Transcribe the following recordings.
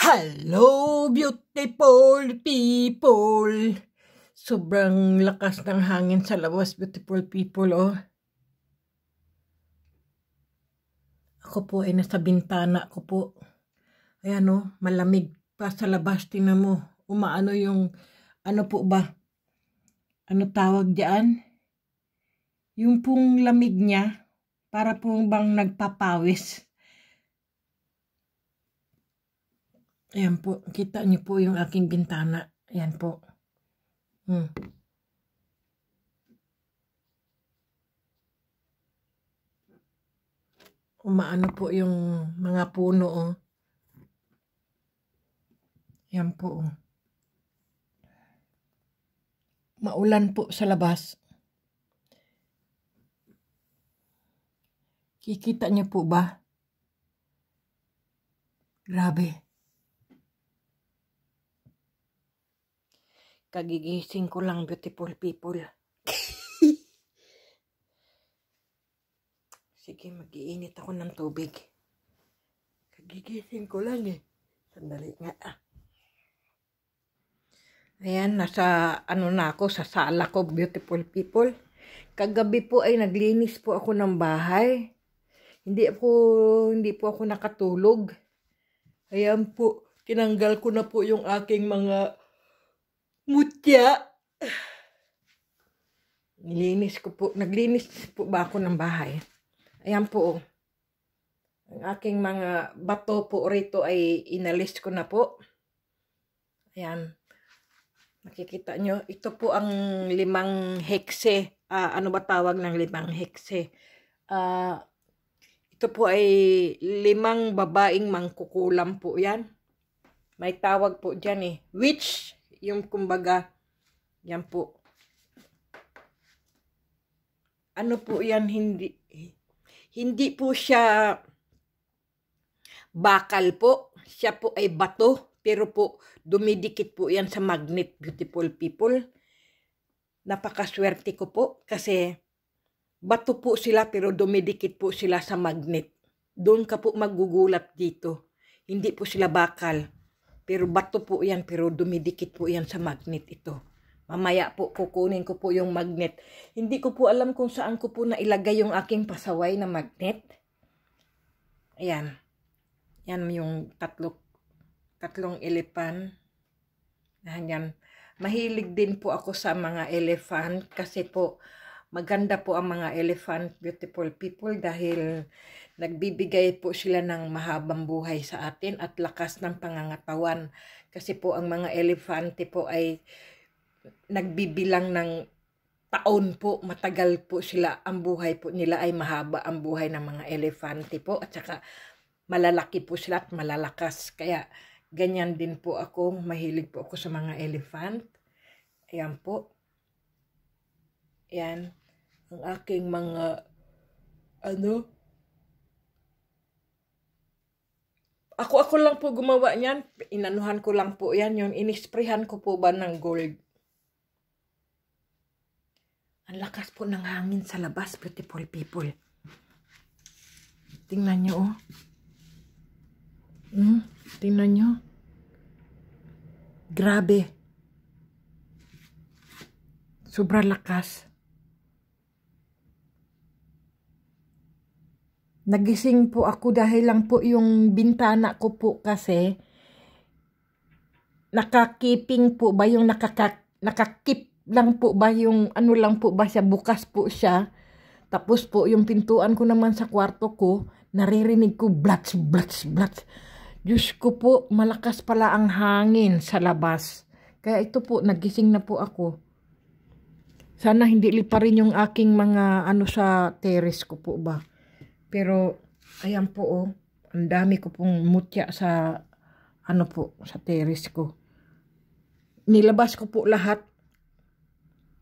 Hello, beautiful people! Sobrang lakas ng hangin sa labas, beautiful people, oh. Ako po ay nasa bintana ko po. Ayan, oh, malamig pa sa labas. Tingnan mo, umaano yung, ano po ba? Ano tawag diyan? Yung pong lamig niya, para pong bang nagpapawis. Ayan po, kita niyo po yung aking bintana. Ayan po. Hmm. Umaano po yung mga puno, oh. Ayan po, oh. Maulan po sa labas. Kikita niyo po ba? Grabe. Kagigising ko lang, beautiful people. Sige, magiinit ako ng tubig. Kagigising ko lang eh. Sandali nga. Ah. Ayan, nasa ano na ako, sa sala ko, beautiful people. Kagabi po ay naglinis po ako ng bahay. Hindi po hindi po ako nakatulog. Ayan po, tinanggal ko na po yung aking mga mutya. Nilinis ko po. Naglinis po ba ako ng bahay? Ayan po. Oh. Ang aking mga bato po rito ay inalis ko na po. Ayan. Nakikita nyo, ito po ang limang hekse. Uh, ano ba tawag ng limang hekse? Uh, ito po ay limang babaeng mangkukulam po yan. May tawag po dyan eh. Witch yung kumbaga, yan po. Ano po yan, hindi, hindi po siya bakal po. Siya po ay bato, pero po dumidikit po yan sa magnet, beautiful people. Napakaswerte ko po kasi bato po sila pero dumidikit po sila sa magnet. Doon ka po magugulat dito. Hindi po sila bakal. Pero bato po yan, pero dumidikit po yan sa magnet ito. Mamaya po kukunin ko po yung magnet. Hindi ko po alam kung saan ko po nailagay yung aking pasaway na magnet. Ayan. Yan yung tatlo, tatlong elepan. Ayan. Mahilig din po ako sa mga elephant kasi po maganda po ang mga elephant beautiful people dahil Nagbibigay po sila ng mahabang buhay sa atin at lakas ng pangangatawan. Kasi po ang mga elepante po ay nagbibilang ng taon po, matagal po sila. Ang buhay po nila ay mahaba ang buhay ng mga elepante po. At saka malalaki po sila at malalakas. Kaya ganyan din po ako, mahilig po ako sa mga elephant. Ayan po. Ayan. Ang aking mga ano, Ako, ako lang po gumawa niyan. Inanuhan ko lang po yan. Yung inisprehan ko po ba ng gold. Ang lakas po ng hangin sa labas, beautiful people. Tingnan nyo, oh. Hmm, tingnan nyo. Grabe. Sobrang lakas. Nagising po ako dahil lang po yung bintana ko po kasi nakakiping po ba yung nakaka, nakakip lang po ba yung ano lang po ba siya bukas po siya. Tapos po yung pintuan ko naman sa kwarto ko naririnig ko blats blats blats. Diyos ko po malakas pala ang hangin sa labas. Kaya ito po nagising na po ako. Sana hindi lipa rin yung aking mga ano sa terrace ko po ba. Pero, ayan po oh. Ang dami ko pong mutya sa, ano po, sa terrace ko. Nilabas ko po lahat.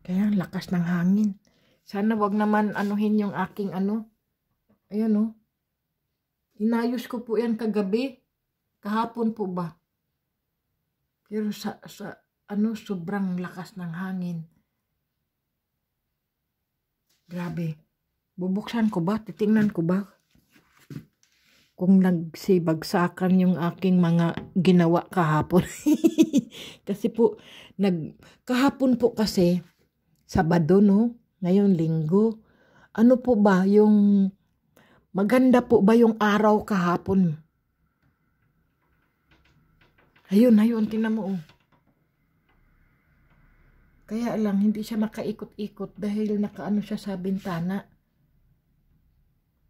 Kaya, lakas ng hangin. Sana wag naman anuhin yung aking ano. Ayan oh. Inayos ko po yan kagabi. Kahapon po ba? Pero sa, sa ano, sobrang lakas ng hangin. Grabe. Bubuksan ko ba? Titingnan ko ba? Kung nagsibagsakan yung aking mga ginawa kahapon. kasi po, nag, kahapon po kasi, Sabado no? Ngayon linggo. Ano po ba yung, maganda po ba yung araw kahapon? Ayun, ayun, tingnan mo oh. Kaya lang, hindi siya makaikot-ikot dahil nakaano siya sa bintana.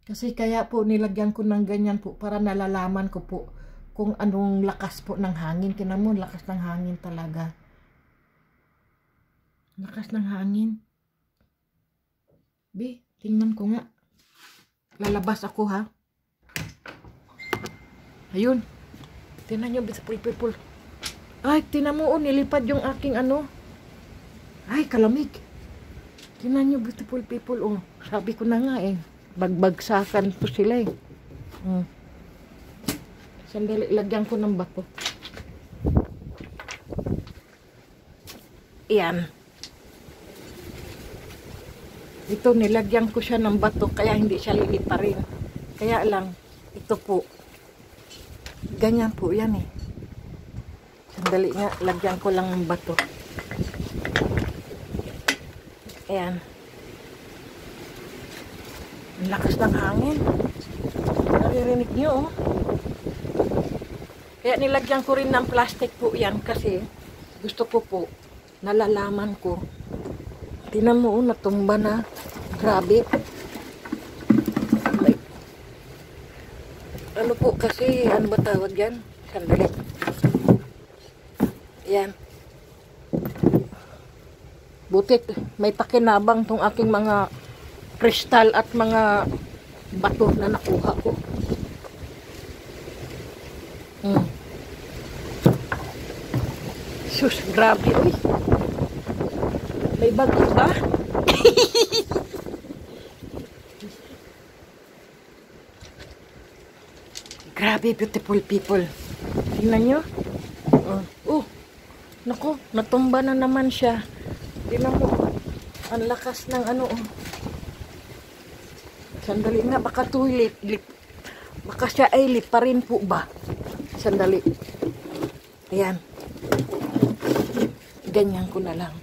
Kasi kaya po nilagyan ko ng ganyan po para nalalaman ko po kung anong lakas po ng hangin. Tinan mo, lakas ng hangin talaga. Lakas ng hangin. Bi, tingnan ko nga. Lalabas ako ha. Ayun. Tinan nyo, sa pulpul. Ay, tinan mo, oh, nilipad yung aking ano. Ay, kalamig. Tinan nyo, beautiful people, oh. Sabi ko na nga eh bagbagsakan po sila eh. Hmm. Sandali, lagyan ko ng bako. Yan. Ito, nilagyan ko siya ng bato kaya hindi siya lilita rin. Kaya lang, ito po. Ganyan po yan eh. Sandali nga, lagyan ko lang ng bato. Ayan. Ang lakas ng hangin. Naririnig niyo, oh. Kaya nilagyan ko rin ng plastic po yan kasi gusto ko po, nalalaman ko. Tinan mo, oh, natumba na. Grabe. Ano po kasi, ano ba tawag yan? Sandali. Yan. Buti, may pakinabang tong aking mga kristal at mga bato na nakuha ko. Hmm. Sus, grabe, uy. May bago ba? grabe, beautiful people. Tingnan nyo. Uh, oh, naku, natumba na naman siya. Tingnan mo, ang lakas ng ano, oh. Sandali nga, baka toilet. Lip. Baka siya ay lip pa rin po ba? Sandali. Ayan. Ganyan ko na lang.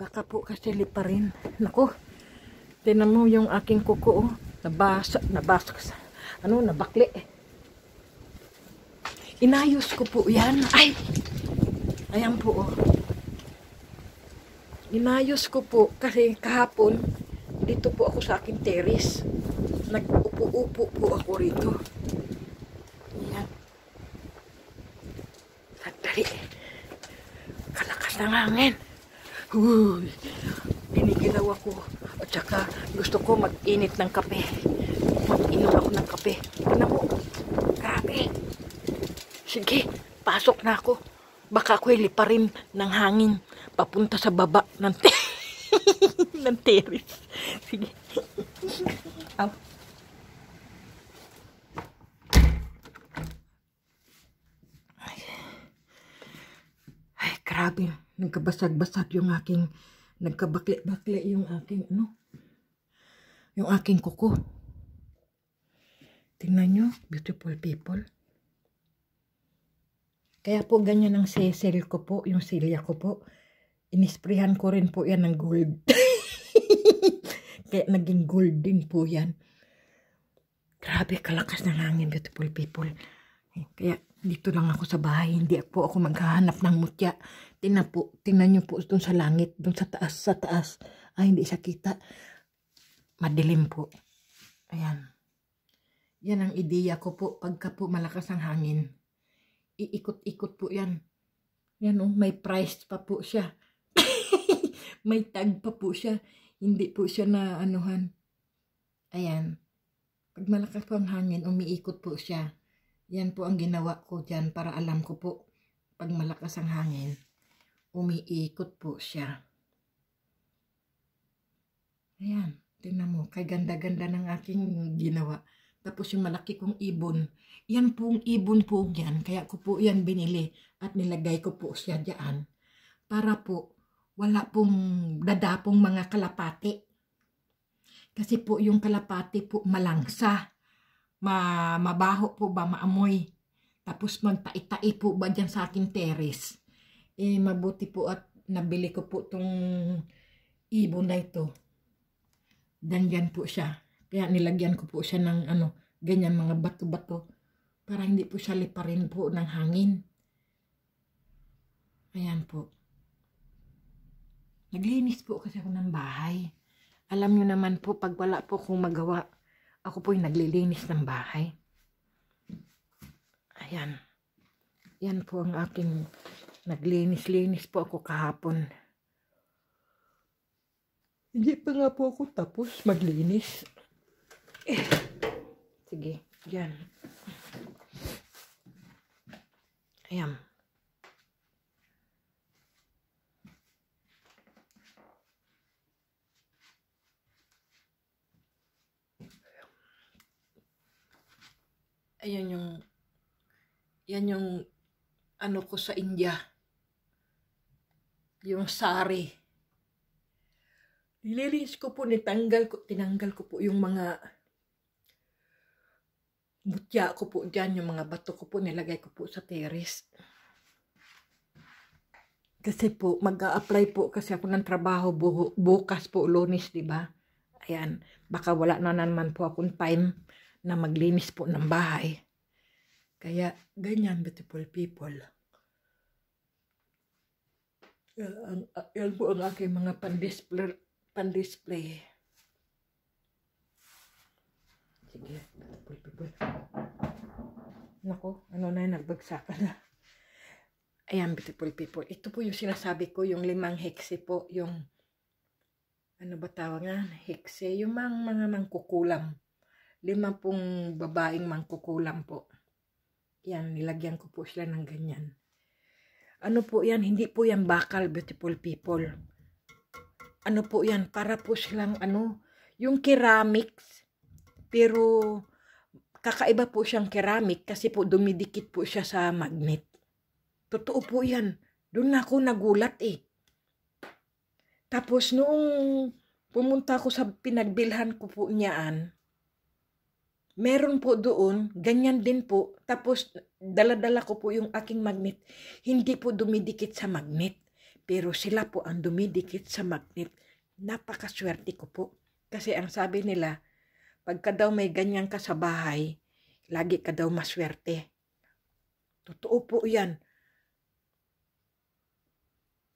Baka po kasi lip pa rin. Naku. Tinan mo yung aking kuko. Oh. Nabasa, nabasa. Ano, nabakli eh inayos ko po yan. Ay! Ayan po. Oh. Inayos ko po kasi kahapon dito po ako sa akin terrace. Nag-upo-upo po ako rito. Ayan. Sandali. Kalakas ng hangin. Uy. Ginigilaw ako. At saka gusto ko mag-init ng kape. Mag-inom ako ng kape. Tignan mo. Grabe. Sige, pasok na ako baka ako'y liparin ng hangin papunta sa baba ng, te ng terrace. Sige. Ow. Ay. Ay, grabe. Nagkabasag-basag yung aking, nagkabakle-bakle yung aking, ano, yung aking kuko. Tingnan nyo, beautiful people. Kaya po ganyan ang sesel ko po, yung silya ko po. Inisprihan ko rin po yan ng gold. Kaya naging gold din po yan. Grabe kalakas ng hangin, beautiful people. Eh, kaya dito lang ako sa bahay, hindi po ako maghahanap ng mutya. Tingnan po, tingnan niyo po doon sa langit, doon sa taas, sa taas. Ay, hindi siya kita. Madilim po. Ayan. Yan ang ideya ko po pagka po malakas ang hangin iikot-ikot po yan. Yan oh, may price pa po siya. may tag pa po siya. Hindi po siya na anuhan. Ayan. Pag malakas po ang hangin, umiikot po siya. Yan po ang ginawa ko dyan para alam ko po. Pag malakas ang hangin, umiikot po siya. Ayan. Tingnan mo. Kay ganda-ganda ng aking ginawa. Tapos yung malaki kong ibon, yan pong ibon po yan. Kaya ko po yan binili at nilagay ko po siya dyan. Para po wala pong dadapong mga kalapati. Kasi po yung kalapati po malangsa. Ma mabaho po ba maamoy. Tapos magpaitai po ba dyan sa akin teres. Eh mabuti po at nabili ko po tong ibon na ito. Danyan po siya. Kaya nilagyan ko po siya ng ano, ganyan mga bato-bato para hindi po siya liparin po ng hangin. Ayan po. Naglinis po kasi ako ng bahay. Alam nyo naman po, pag wala po akong magawa, ako po yung naglilinis ng bahay. Ayan. Yan po ang aking naglinis-linis po ako kahapon. Hindi pa nga po ako tapos maglinis. Eh. Sige, yan. Ayan. Ayan yung, yan yung ano ko sa India. Yung sari. Nililinis ko po, nitanggal ko, tinanggal ko po yung mga butya ko po dyan, yung mga bato ko po, nilagay ko po sa terrace. Kasi po, mag-a-apply po kasi ako ng trabaho bu bukas po, lunis, di ba? Ayan, baka wala na naman po akong time na maglinis po ng bahay. Kaya, ganyan, beautiful people. Yan, ang, yan po ang aking mga pandisplay. pandisplay. Sige beautiful. Nako, ano na yun, nagbagsakan na. Ayan, beautiful people. Ito po yung sinasabi ko, yung limang hekse po, yung, ano ba tawag nga, hekse, yung mga, mga mangkukulam. Lima pong babaeng mangkukulam po. Yan, nilagyan ko po sila ng ganyan. Ano po yan, hindi po yan bakal, beautiful people. Ano po yan, para po silang, ano, yung ceramics, pero kakaiba po siyang ceramic kasi po dumidikit po siya sa magnet. Totoo po yan. Doon na ako nagulat eh. Tapos noong pumunta ko sa pinagbilhan ko po niyaan, meron po doon, ganyan din po. Tapos daladala ko po yung aking magnet. Hindi po dumidikit sa magnet. Pero sila po ang dumidikit sa magnet. Napakaswerte ko po. Kasi ang sabi nila, Pagka daw may ganyan ka sa bahay, lagi ka daw maswerte. Totoo po yan.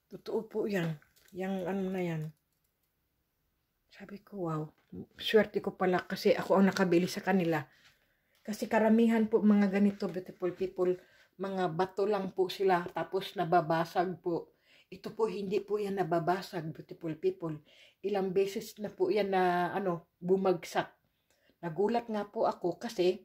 Totoo po yan. Yang ano na yan. Sabi ko, wow. Swerte ko pala kasi ako ang nakabili sa kanila. Kasi karamihan po mga ganito beautiful people, mga bato lang po sila tapos nababasag po. Ito po hindi po yan nababasag beautiful people. Ilang beses na po yan na ano, bumagsak Nagulat nga po ako kasi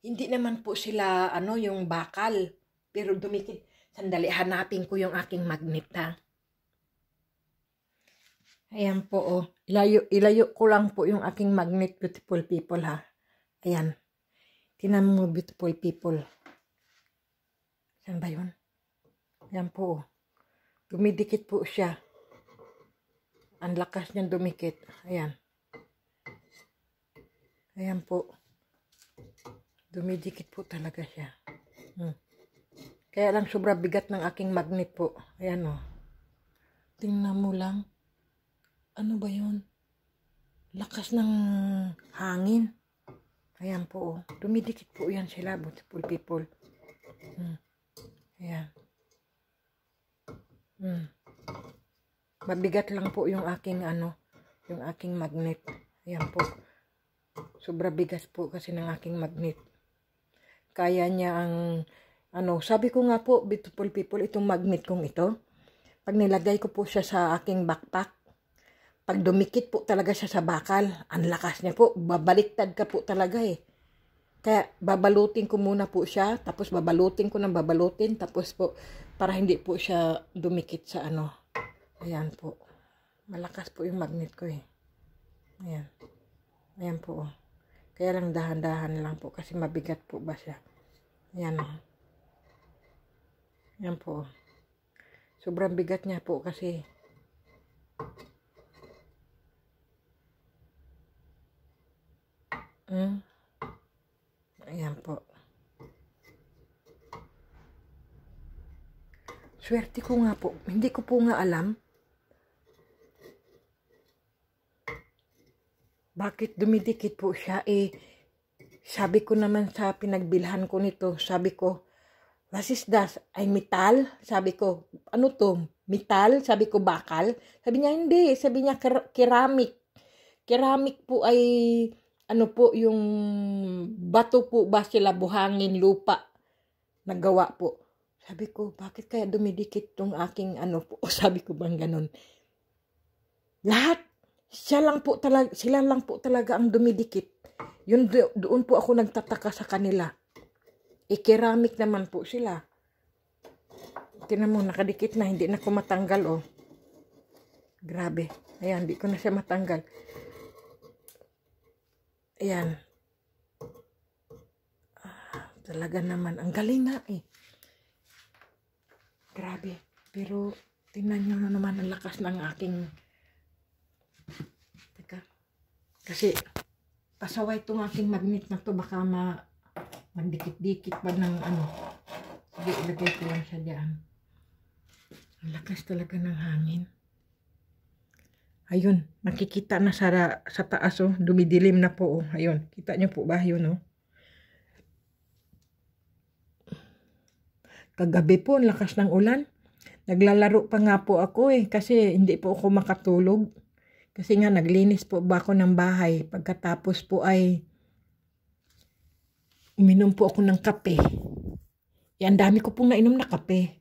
hindi naman po sila ano yung bakal. Pero dumikit. Sandali, hanapin ko yung aking magnet ha. Ayan po oh. Ilayo, ilayo ko lang po yung aking magnet beautiful people ha. Ayan. Tinan mo beautiful people. Saan ba yun? Ayan po oh. Dumidikit po siya. Ang lakas niyang dumikit. Ayan. Ayan po. Dumidikit po talaga siya. Hmm. Kaya lang sobra bigat ng aking magnet po. Ayan o. Oh. Tingnan mo lang. Ano ba yon? Lakas ng hangin. Ayan po o. Oh. Dumidikit po yan sila, beautiful people. Hmm. Ayan. Hmm. Mabigat lang po yung aking ano, yung aking magnet. Ayan po. Sobra bigas po kasi ng aking magnet. Kaya niya ang, ano, sabi ko nga po, beautiful people, itong magnet kong ito. Pag nilagay ko po siya sa aking backpack, pag dumikit po talaga siya sa bakal, ang lakas niya po, babaliktad ka po talaga eh. Kaya babalutin ko muna po siya, tapos babalutin ko ng babalutin, tapos po, para hindi po siya dumikit sa ano. Ayan po. Malakas po yung magnet ko eh. Ayan. Ayan po. Oh. Kaya lang dahan-dahan lang po kasi mabigat po ba siya. Ayan o. Oh. Ayan po. Oh. Sobrang bigat niya po kasi Hmm. Ayan po. Swerte ko nga po. Hindi ko po nga alam bakit dumidikit po siya? Eh, sabi ko naman sa pinagbilhan ko nito, sabi ko, what is that? Ay, metal? Sabi ko, ano to? Metal? Sabi ko, bakal? Sabi niya, hindi. Sabi niya, keramik keramik po ay, ano po, yung bato po ba sila, buhangin, lupa, nagawa po. Sabi ko, bakit kaya dumidikit tong aking ano po? Sabi ko bang ganun? Lahat siya lang po talaga, sila lang po talaga ang dumidikit. Yun, do, doon po ako nagtataka sa kanila. e naman po sila. Tinan mo, nakadikit na, hindi na ko matanggal, oh. Grabe. Ayan, hindi ko na siya matanggal. Ayan. Ah, talaga naman. Ang galing nga, eh. Grabe. Pero, tingnan nyo naman ang lakas ng aking kasi, pasaway itong aking magnet na to Baka ma, magdikit dikit pa ng ano. Sige, ilagay ko lang siya diyan. Ang lakas talaga ng hangin. Ayun, makikita na sa, sa taas oh. Dumidilim na po oh. Ayun, kita nyo po ba yun oh. Kagabi po, ang lakas ng ulan. Naglalaro pa nga po ako eh. Kasi hindi po ako makatulog. Kasi nga naglinis po ba ako ng bahay. Pagkatapos po ay uminom po ako ng kape. Yan, eh, dami ko pong nainom na kape.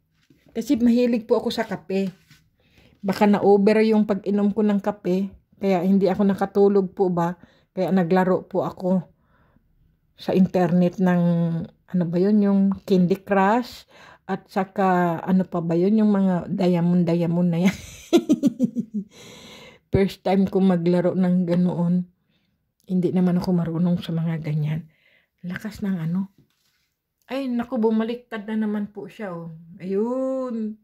Kasi mahilig po ako sa kape. Baka na-over yung pag-inom ko ng kape. Kaya hindi ako nakatulog po ba. Kaya naglaro po ako sa internet ng ano ba yun, yung Candy Crush. At saka ano pa ba yun, yung mga diamond-diamond na yan. First time ko maglaro ng ganoon. Hindi naman ako marunong sa mga ganyan. Lakas ng ano. Ay, naku, bumaliktad na naman po siya, oh. Ayun.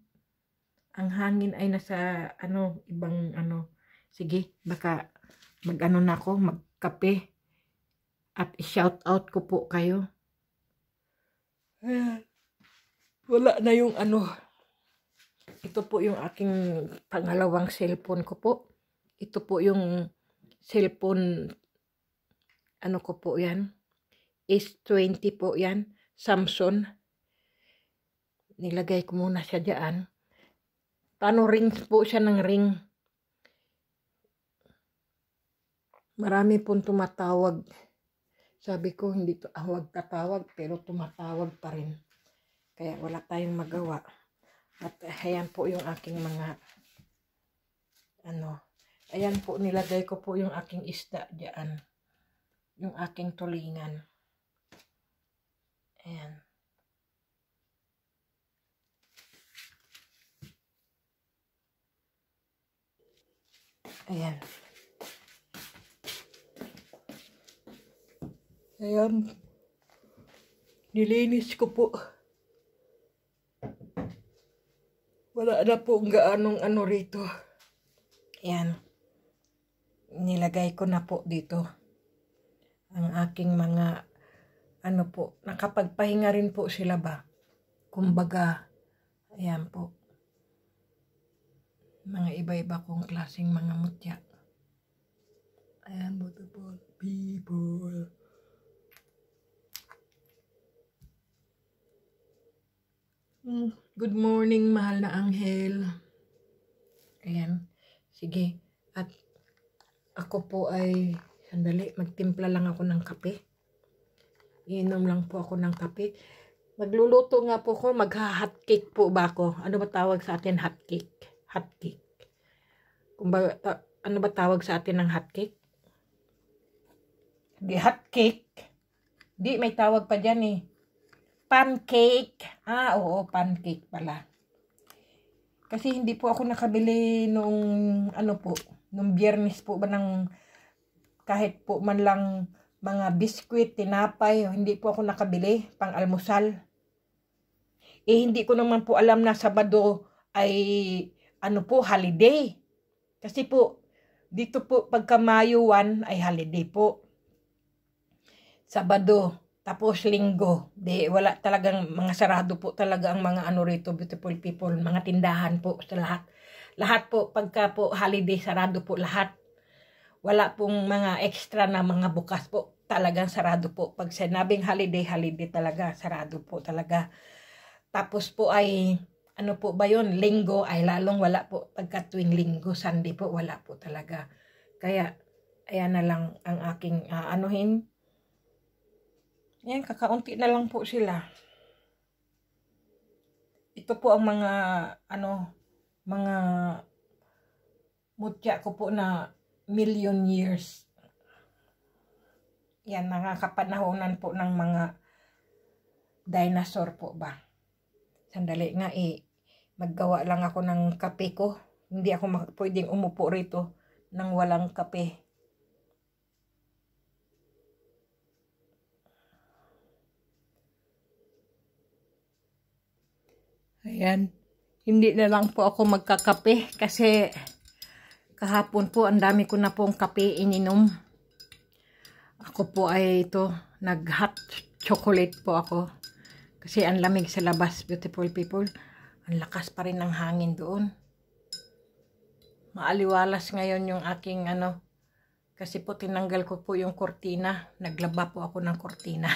Ang hangin ay nasa, ano, ibang, ano. Sige, baka mag-ano na ako, magkape. At shout out ko po kayo. Ah, wala na yung ano. Ito po yung aking pangalawang cellphone ko po. Ito po yung cellphone, ano ko po yan? S20 po yan, Samsung. Nilagay ko muna siya dyan. Paano rings po siya ng ring? Marami pong tumatawag. Sabi ko, hindi tawag ah, tatawag, pero tumatawag pa rin. Kaya wala tayong magawa. At ayan po yung aking mga ano, Ayan po, nilagay ko po yung aking isda dyan. Yung aking tulingan. Ayan. Ayan. Ayan. Nilinis ko po. Wala na po gaanong ano rito. Ayan nilagay ko na po dito ang aking mga ano po, nakapagpahinga rin po sila ba. Kumbaga, ayan po. Mga iba-iba kong klaseng mga mutya. Ayan, beautiful people. Hmm, good morning, mahal na anghel. Ayan. Sige. At ako po ay, sandali, magtimpla lang ako ng kape. Iinom lang po ako ng kape. Magluluto nga po ko, magha-hot cake po ba ako? Ano ba tawag sa atin hot cake? Hot cake. Kung ba, ta, ano ba tawag sa atin ng hot cake? Di hot cake. Di, may tawag pa dyan eh. Pancake. Ah, oo, pancake pala. Kasi hindi po ako nakabili nung ano po, nung biyernes po ba ng kahit po man lang mga biskwit, tinapay, hindi po ako nakabili pang almusal. Eh hindi ko naman po alam na Sabado ay ano po holiday. Kasi po dito po pagka Mayo 1 ay holiday po. Sabado tapos linggo, di wala talagang mga sarado po talaga ang mga ano rito beautiful people, mga tindahan po sa lahat lahat po, pagka po holiday, sarado po lahat. Wala pong mga extra na mga bukas po. Talagang sarado po. Pag sinabing holiday, holiday talaga. Sarado po talaga. Tapos po ay, ano po ba yun? Linggo ay lalong wala po. Pagka tuwing linggo, Sunday po, wala po talaga. Kaya, ayan na lang ang aking uh, anuhin. Yan, kakaunti na lang po sila. Ito po ang mga, ano, mga mutya ko po na million years. Yan, nakakapanahonan po ng mga dinosaur po ba. Sandali nga eh, maggawa lang ako ng kape ko. Hindi ako pwedeng umupo rito nang walang kape. Ayan hindi na lang po ako magkakape kasi kahapon po ang dami ko na po pong kape ininom. Ako po ay ito, nag-hot chocolate po ako. Kasi ang lamig sa labas, beautiful people. Ang lakas pa rin ng hangin doon. Maaliwalas ngayon yung aking ano, kasi po tinanggal ko po yung kortina. Naglaba po ako ng kortina.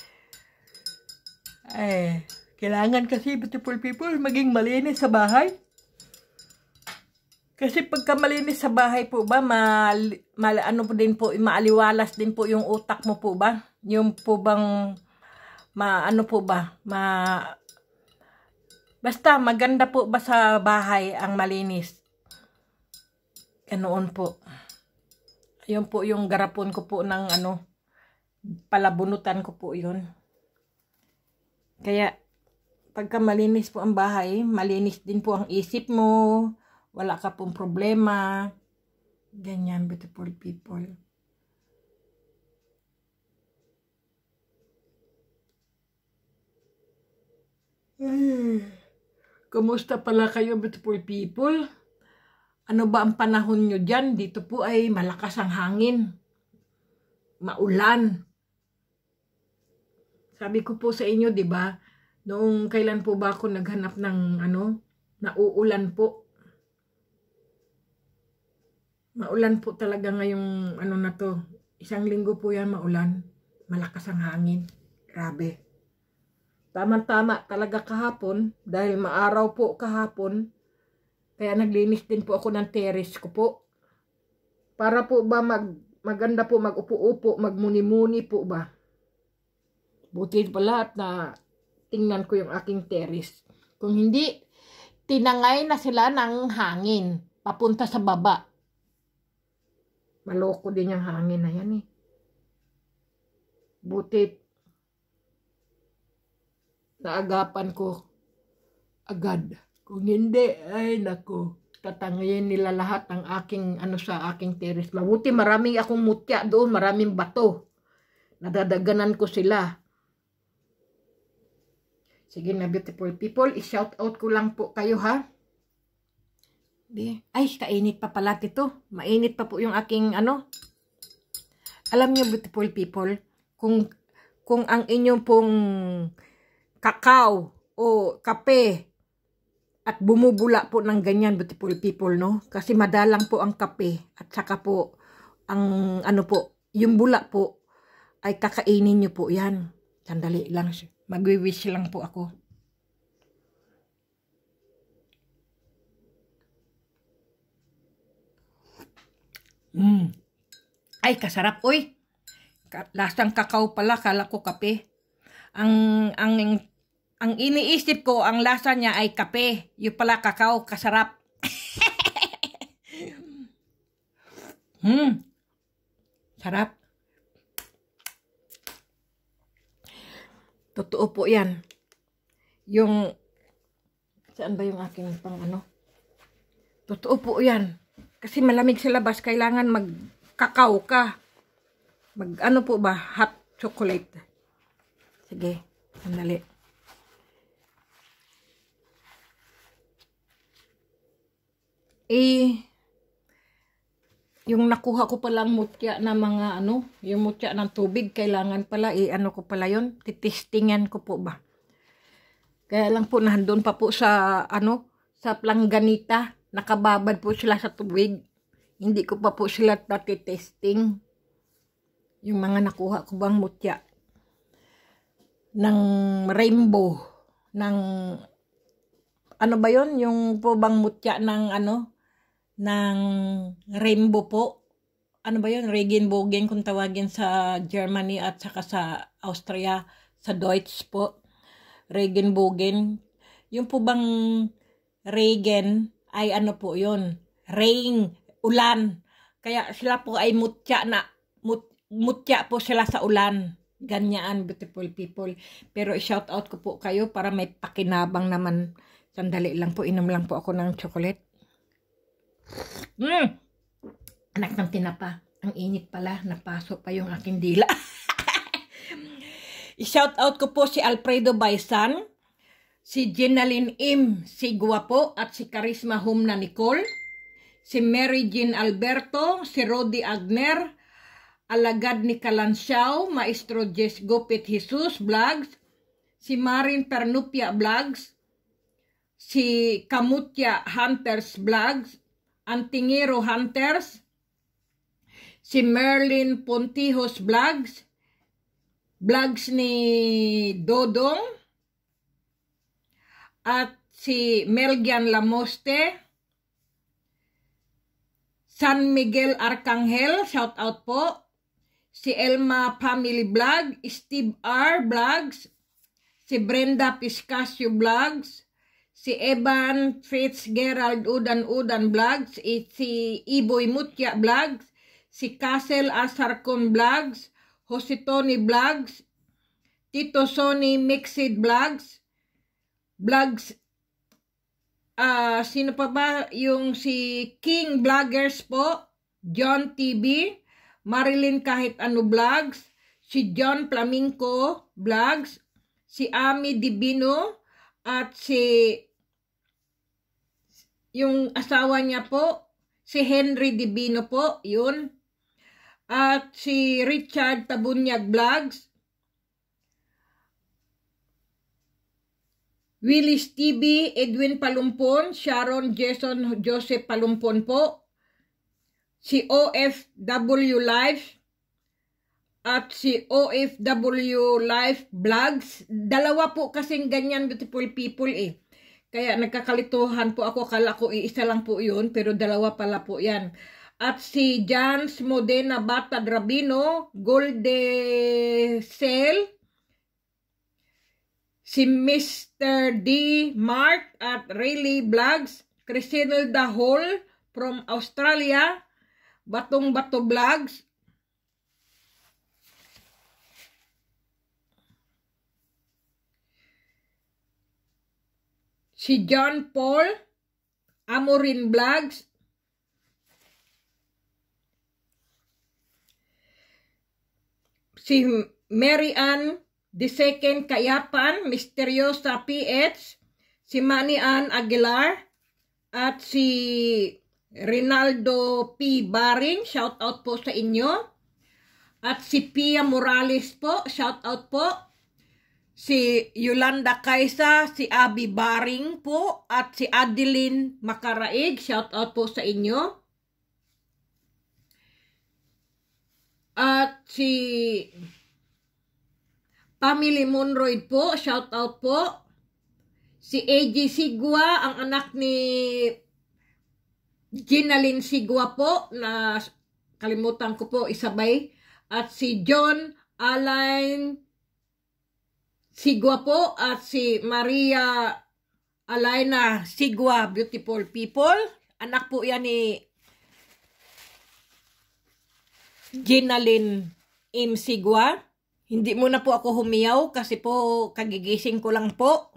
eh, kailangan kasi beautiful people maging malinis sa bahay. Kasi pagka malinis sa bahay po ba, mal, mal, ano po din po, maaliwalas din po yung utak mo po ba? Yung po bang, ma, ano po ba, ma, basta maganda po ba sa bahay ang malinis? Ganoon po. Yun po yung garapon ko po ng ano, palabunutan ko po yun. Kaya, pagka malinis po ang bahay, malinis din po ang isip mo, wala ka pong problema. Ganyan, beautiful people. Hmm. Kumusta pala kayo, beautiful people? Ano ba ang panahon nyo dyan? Dito po ay malakas ang hangin. Maulan. Sabi ko po sa inyo, di ba? Noong kailan po ba ako naghanap ng ano, nauulan po. Maulan po talaga ngayong ano na to. Isang linggo po yan maulan. Malakas ang hangin. Grabe. Tama-tama talaga kahapon dahil maaraw po kahapon. Kaya naglinis din po ako ng terrace ko po. Para po ba mag, maganda po mag-upo-upo, magmuni-muni po ba? Buti pala at na tingnan ko yung aking terrace. Kung hindi, tinangay na sila ng hangin papunta sa baba. Maloko din yung hangin na yan eh. Butit. Naagapan ko agad. Kung hindi, ay nako, tatangayin nila lahat ng aking, ano sa aking terrace. Mabuti marami akong mutya doon, maraming bato. Nadadaganan ko sila. Sige na beautiful people, i-shout out ko lang po kayo ha. Ay, kainit pa pala dito. Mainit pa po yung aking ano. Alam niyo beautiful people, kung kung ang inyong pong kakao o kape at bumubula po ng ganyan beautiful people no kasi madalang po ang kape at saka po ang ano po yung bula po ay kakainin nyo po yan sandali lang siya Magwi-wish lang po ako. Mm. Ay, kasarap, oy. Lasang kakao pala, kala ko kape. Ang, ang, ang iniisip ko, ang lasa niya ay kape. Yung pala kakao, kasarap. hmm. Sarap. Totoo po yan. Yung, saan ba yung aking pang ano? Totoo po yan. Kasi malamig sa labas, kailangan magkakaw ka. Mag ano po ba? Hot chocolate. Sige, sandali. Eh, yung nakuha ko palang mutya na mga ano, yung mutya ng tubig, kailangan pala, i-ano eh, ko pala yun, titestingan ko po ba. Kaya lang po, nandun pa po sa, ano, sa planganita, nakababad po sila sa tubig. Hindi ko pa po sila tatitesting yung mga nakuha ko bang mutya ng rainbow, ng, ano ba yon yung po bang mutya ng, ano, ng rainbow po. Ano ba yun? Regenbogen kung tawagin sa Germany at saka sa Austria, sa Deutsch po. Regenbogen. Yung po bang Regen ay ano po yun? Rain, ulan. Kaya sila po ay mutya na, mut, mutya po sila sa ulan. Ganyan, beautiful people. Pero shout out ko po kayo para may pakinabang naman. Sandali lang po, inom lang po ako ng chocolate. Mm. Anak ng tinapa. Ang init pala. Napaso pa yung aking dila. I-shout out ko po si Alfredo Baisan, si Jenaline Im, si Guapo at si Karisma Humna Nicole, si Mary Jean Alberto, si Rodi Agner, Alagad ni Kalansiao, Maestro Jess Gopit Jesus Vlogs, si Marin Pernupia Vlogs, si Kamutya Hunters Vlogs, Antingero Hunters, si Merlin Pontijos Vlogs, vlogs ni Dodong, at si Melgian Lamoste, San Miguel Arcangel, shout out po, si Elma Family Vlog, Steve R. Vlogs, si Brenda Piscasio Vlogs, si Evan Fitzgerald Udan Udan Vlogs, si Iboy Mutya Vlogs, si Castle Asarcon Vlogs, Jose Tony Vlogs, Tito Sony Mixed Vlogs, Vlogs, uh, ah, sino pa ba yung si King Vloggers po, John TV, Marilyn kahit ano Vlogs, si John Flamingo Vlogs, si Ami Divino, at si yung asawa niya po, si Henry Divino po, yun. At si Richard Tabunyag Vlogs. Willis TV, Edwin Palumpon, Sharon Jason Joseph Palumpon po. Si OFW Life at si OFW Life Vlogs. Dalawa po kasing ganyan beautiful people eh kaya nagkakalituhan po ako, akala ko iisa lang po yun, pero dalawa pala po yan. At si Jans Modena Bata Drabino, Golde Cell, si Mr. D. Mark at Rayleigh Vlogs, Cristinel Dahol from Australia, Batong Bato Vlogs, si John Paul Amorin Vlogs si Mary Ann the second Kayapan Misteriosa PH si Manny Ann Aguilar at si Rinaldo P. Baring shout out po sa inyo at si Pia Morales po shout out po si Yolanda Kaisa, si Abby Baring po, at si Adeline Makaraig. Shout out po sa inyo. At si Family Monroy po, shout out po. Si AJ Sigwa, ang anak ni Ginaline Sigwa po, na kalimutan ko po isabay. At si John Alain Siguapo at si Maria Alaina Sigwa, beautiful people. Anak po yan ni Ginalin M. Sigwa. Hindi muna po ako humiyaw kasi po kagigising ko lang po.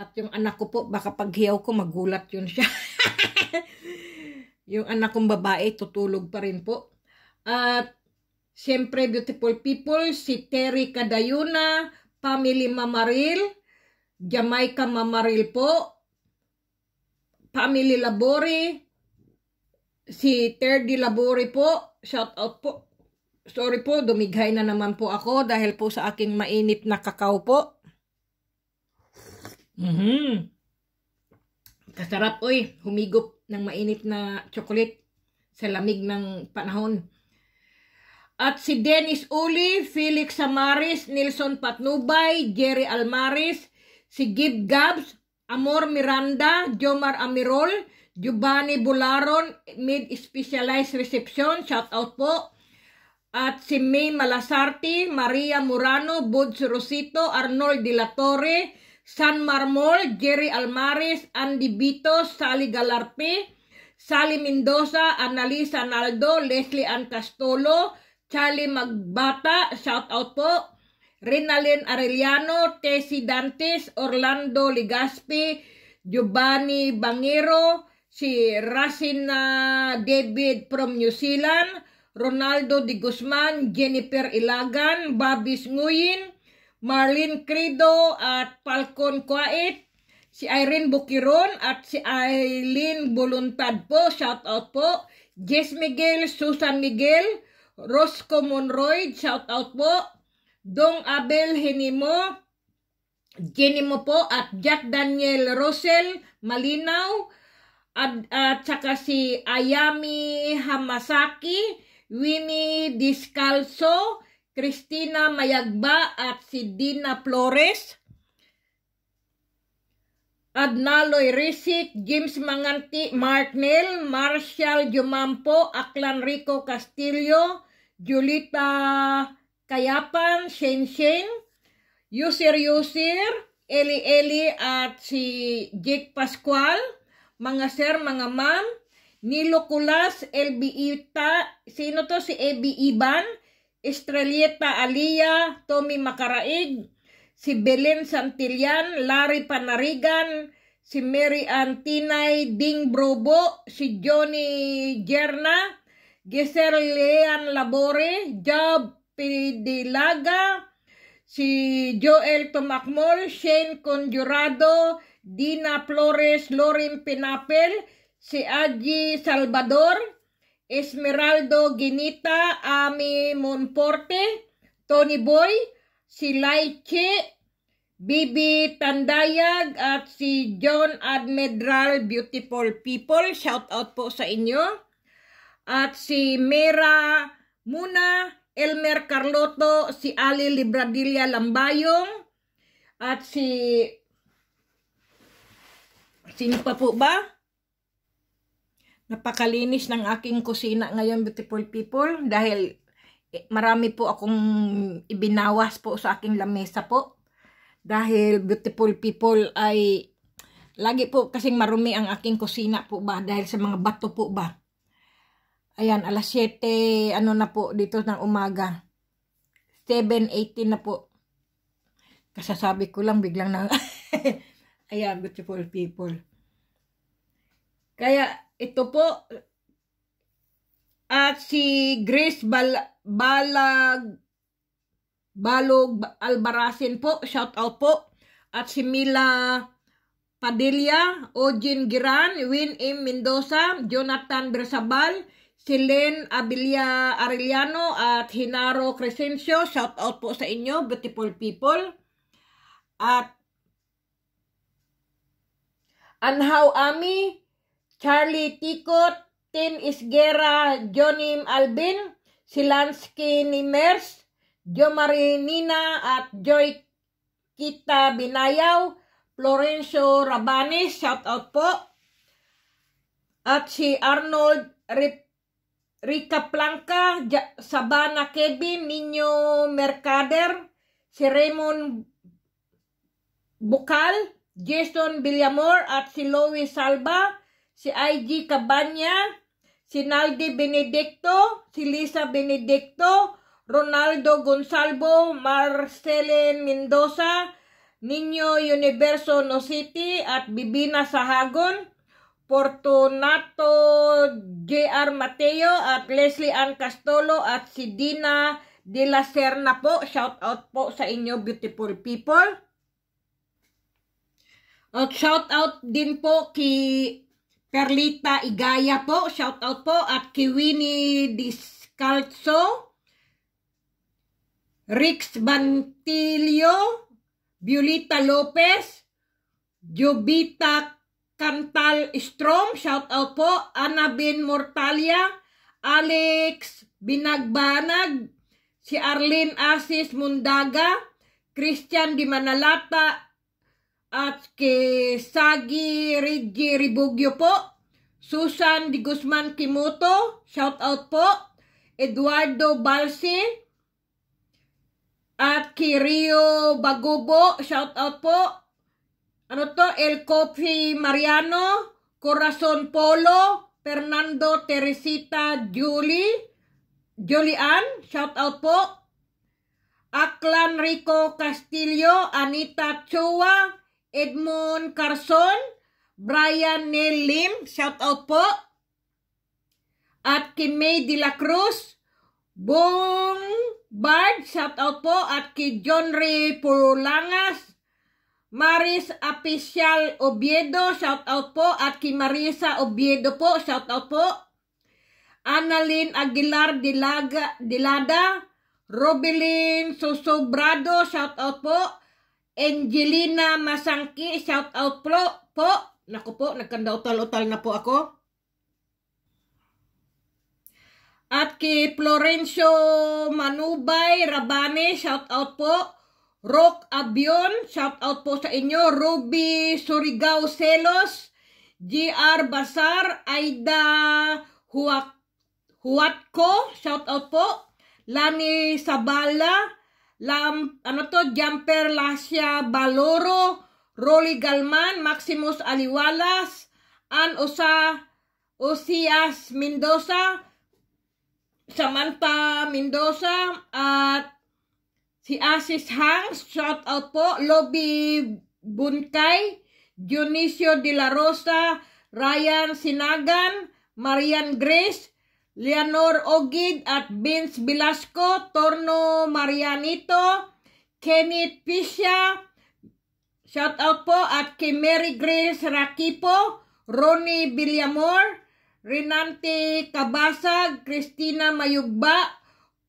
At yung anak ko po, baka paghiyaw ko, magulat yun siya. yung anak kong babae, tutulog pa rin po. At, siyempre, beautiful people, si Terry Kadayuna, Family Mamaril, Jamaica Mamaril po, Family Labori, si Terdy Labori po, shout out po. Sorry po, dumighay na naman po ako dahil po sa aking mainit na kakao po. Mm -hmm. Kasarap, oy, humigop ng mainit na chocolate sa lamig ng panahon at si Dennis Uli, Felix Samaris, Nilson Patnubay, Jerry Almaris, si Gib Gabs, Amor Miranda, Jomar Amirol, Giovanni Bularon, Mid Specialized Reception, shout out po. At si May Malasarte, Maria Murano, Bud Rosito, Arnold De La Torre, San Marmol, Jerry Almaris, Andy Bito, Sally Galarte, Sally Mendoza, Analisa Naldo, Leslie Antastolo, Charlie Magbata, shout out po. Rinalyn Arellano, Tessie Dantes, Orlando Ligaspi, Giovanni Bangiro, si Rasina uh, David from New Zealand, Ronaldo de Guzman, Jennifer Ilagan, Babis Nguyin, Marlene Credo at Falcon Kuwait, si Irene Bukiron at si Eileen Buluntad po, shout out po, Jess Miguel, Susan Miguel, Rosco Monroy, shout out po. Dong Abel Henimo, Jenimo po at Jack Daniel Rosel Malinaw at, at saka si Ayami Hamasaki, Winnie Discalso, Christina Mayagba at si Dina Flores. Adnaloy Risik, James Manganti, Mark Neil, Marshall Jumampo, Aklan Rico Castillo, Julita Kayapan, Shane Shane, Yusir Yusir, Eli Eli at si Jake Pascual, mga sir, mga ma'am, Nilo Kulas, LB Ita, e sino to si AB Iban, Estrellita Alia, Tommy Makaraig, si Belen Santillan, Larry Panarigan, si Mary Antinay Ding Brobo, si Johnny Jerna, Giselle Lean Labore, Job Pidilaga, si Joel Tumakmol, Shane Conjurado, Dina Flores, Lorin Pinapel, si Aji Salvador, Esmeraldo Ginita, Ami Monforte, Tony Boy, si Laike Bibi Tandayag at si John Admedral Beautiful People. Shout out po sa inyo. At si Mera Muna, Elmer Carlotto, si Ali Libradilla Lambayong, at si... Sino pa po ba? Napakalinis ng aking kusina ngayon, beautiful people, dahil eh, marami po akong ibinawas po sa aking lamesa po. Dahil beautiful people ay lagi po kasing marumi ang aking kusina po ba dahil sa mga bato po ba. Ayan, alas 7, ano na po dito ng umaga. 7.18 na po. Kasasabi ko lang, biglang na... Ayan, beautiful people. Kaya, ito po, at si Grace Bal Balag Balog Albarasin po, shout out po. At si Mila Padilla, Ojin Giran, Win M. Mendoza, Jonathan Bersabal, si Len Abilia Arellano at Hinaro Crescencio, shout out po sa inyo, beautiful people. At Anhaw Ami, Charlie Tikot, Tim Isgera, Jonim Albin, si Lansky Nimers, Jo Marinina at Joy Kita Binayaw, Florencio Rabanes, shout out po. At si Arnold Rip Rica Planca, Sabana Kevin, Nino Mercader, si Raymond Bukal, Jason Villamor at si Louis Salva, si IG Cabanya, si Naldi Benedicto, si Lisa Benedicto, Ronaldo Gonsalvo, Marcelin Mendoza, Niño Universo No at Bibina Sahagon, Fortunato JR Mateo at Leslie Ann Castolo at si Dina De La Serna po. Shout out po sa inyo beautiful people. At shout out din po kay Carlita Igaya po, shout out po, at Kiwini Discalzo, Rix Bantilio, Violeta Lopez, Jovita Cantal Strom, shout out po, Anabin Mortalia, Alex Binagbanag, si Arlene Asis Mundaga, Christian Di Manalata, at kay Sagi Reggie Ribugyo po, Susan Di Guzman Kimoto, shout out po, Eduardo Balsi, at kay Rio Bagubo, shout out po, ano to, El Coffee Mariano, Corazon Polo, Fernando Teresita Julie, Julian, shout out po, Aklan Rico Castillo, Anita Chua, Edmond Carson, Brian Neil Lim, shout out po. At kay May De La Cruz, Bong Bard, shout out po. At kay John Ray Pulangas, Maris Apisyal Obiedo, shout out po. At kay Marisa Obiedo po, shout out po. Annalyn Aguilar Dilaga, Dilada, Robilin Sosobrado, shout out po. Angelina Masangki, shout out po. po. Naku po, nagkanda-utal-utal na po ako. At kay Florencio Manubay Rabane, shout out po. Rock Abion, shout out po sa inyo. Ruby Surigao Celos, GR Basar, Aida Huat Huatko, shout out po. Lani Sabala, Lam, ano to, Jumper Lasya Baloro, Rolly Galman, Maximus Aliwalas, An Osa, Osias Mendoza, Samantha Mendoza, at si Asis Hangs, shout out po, Lobby Bunkay, Dionisio De La Rosa, Ryan Sinagan, Marian Grace, Leonor Ogid at Vince Velasco, Torno Marianito, Kenneth Pisha, shout out po at kay Mary Grace Rakipo, Ronnie Villamor, Renante Cabasag, Christina Mayugba,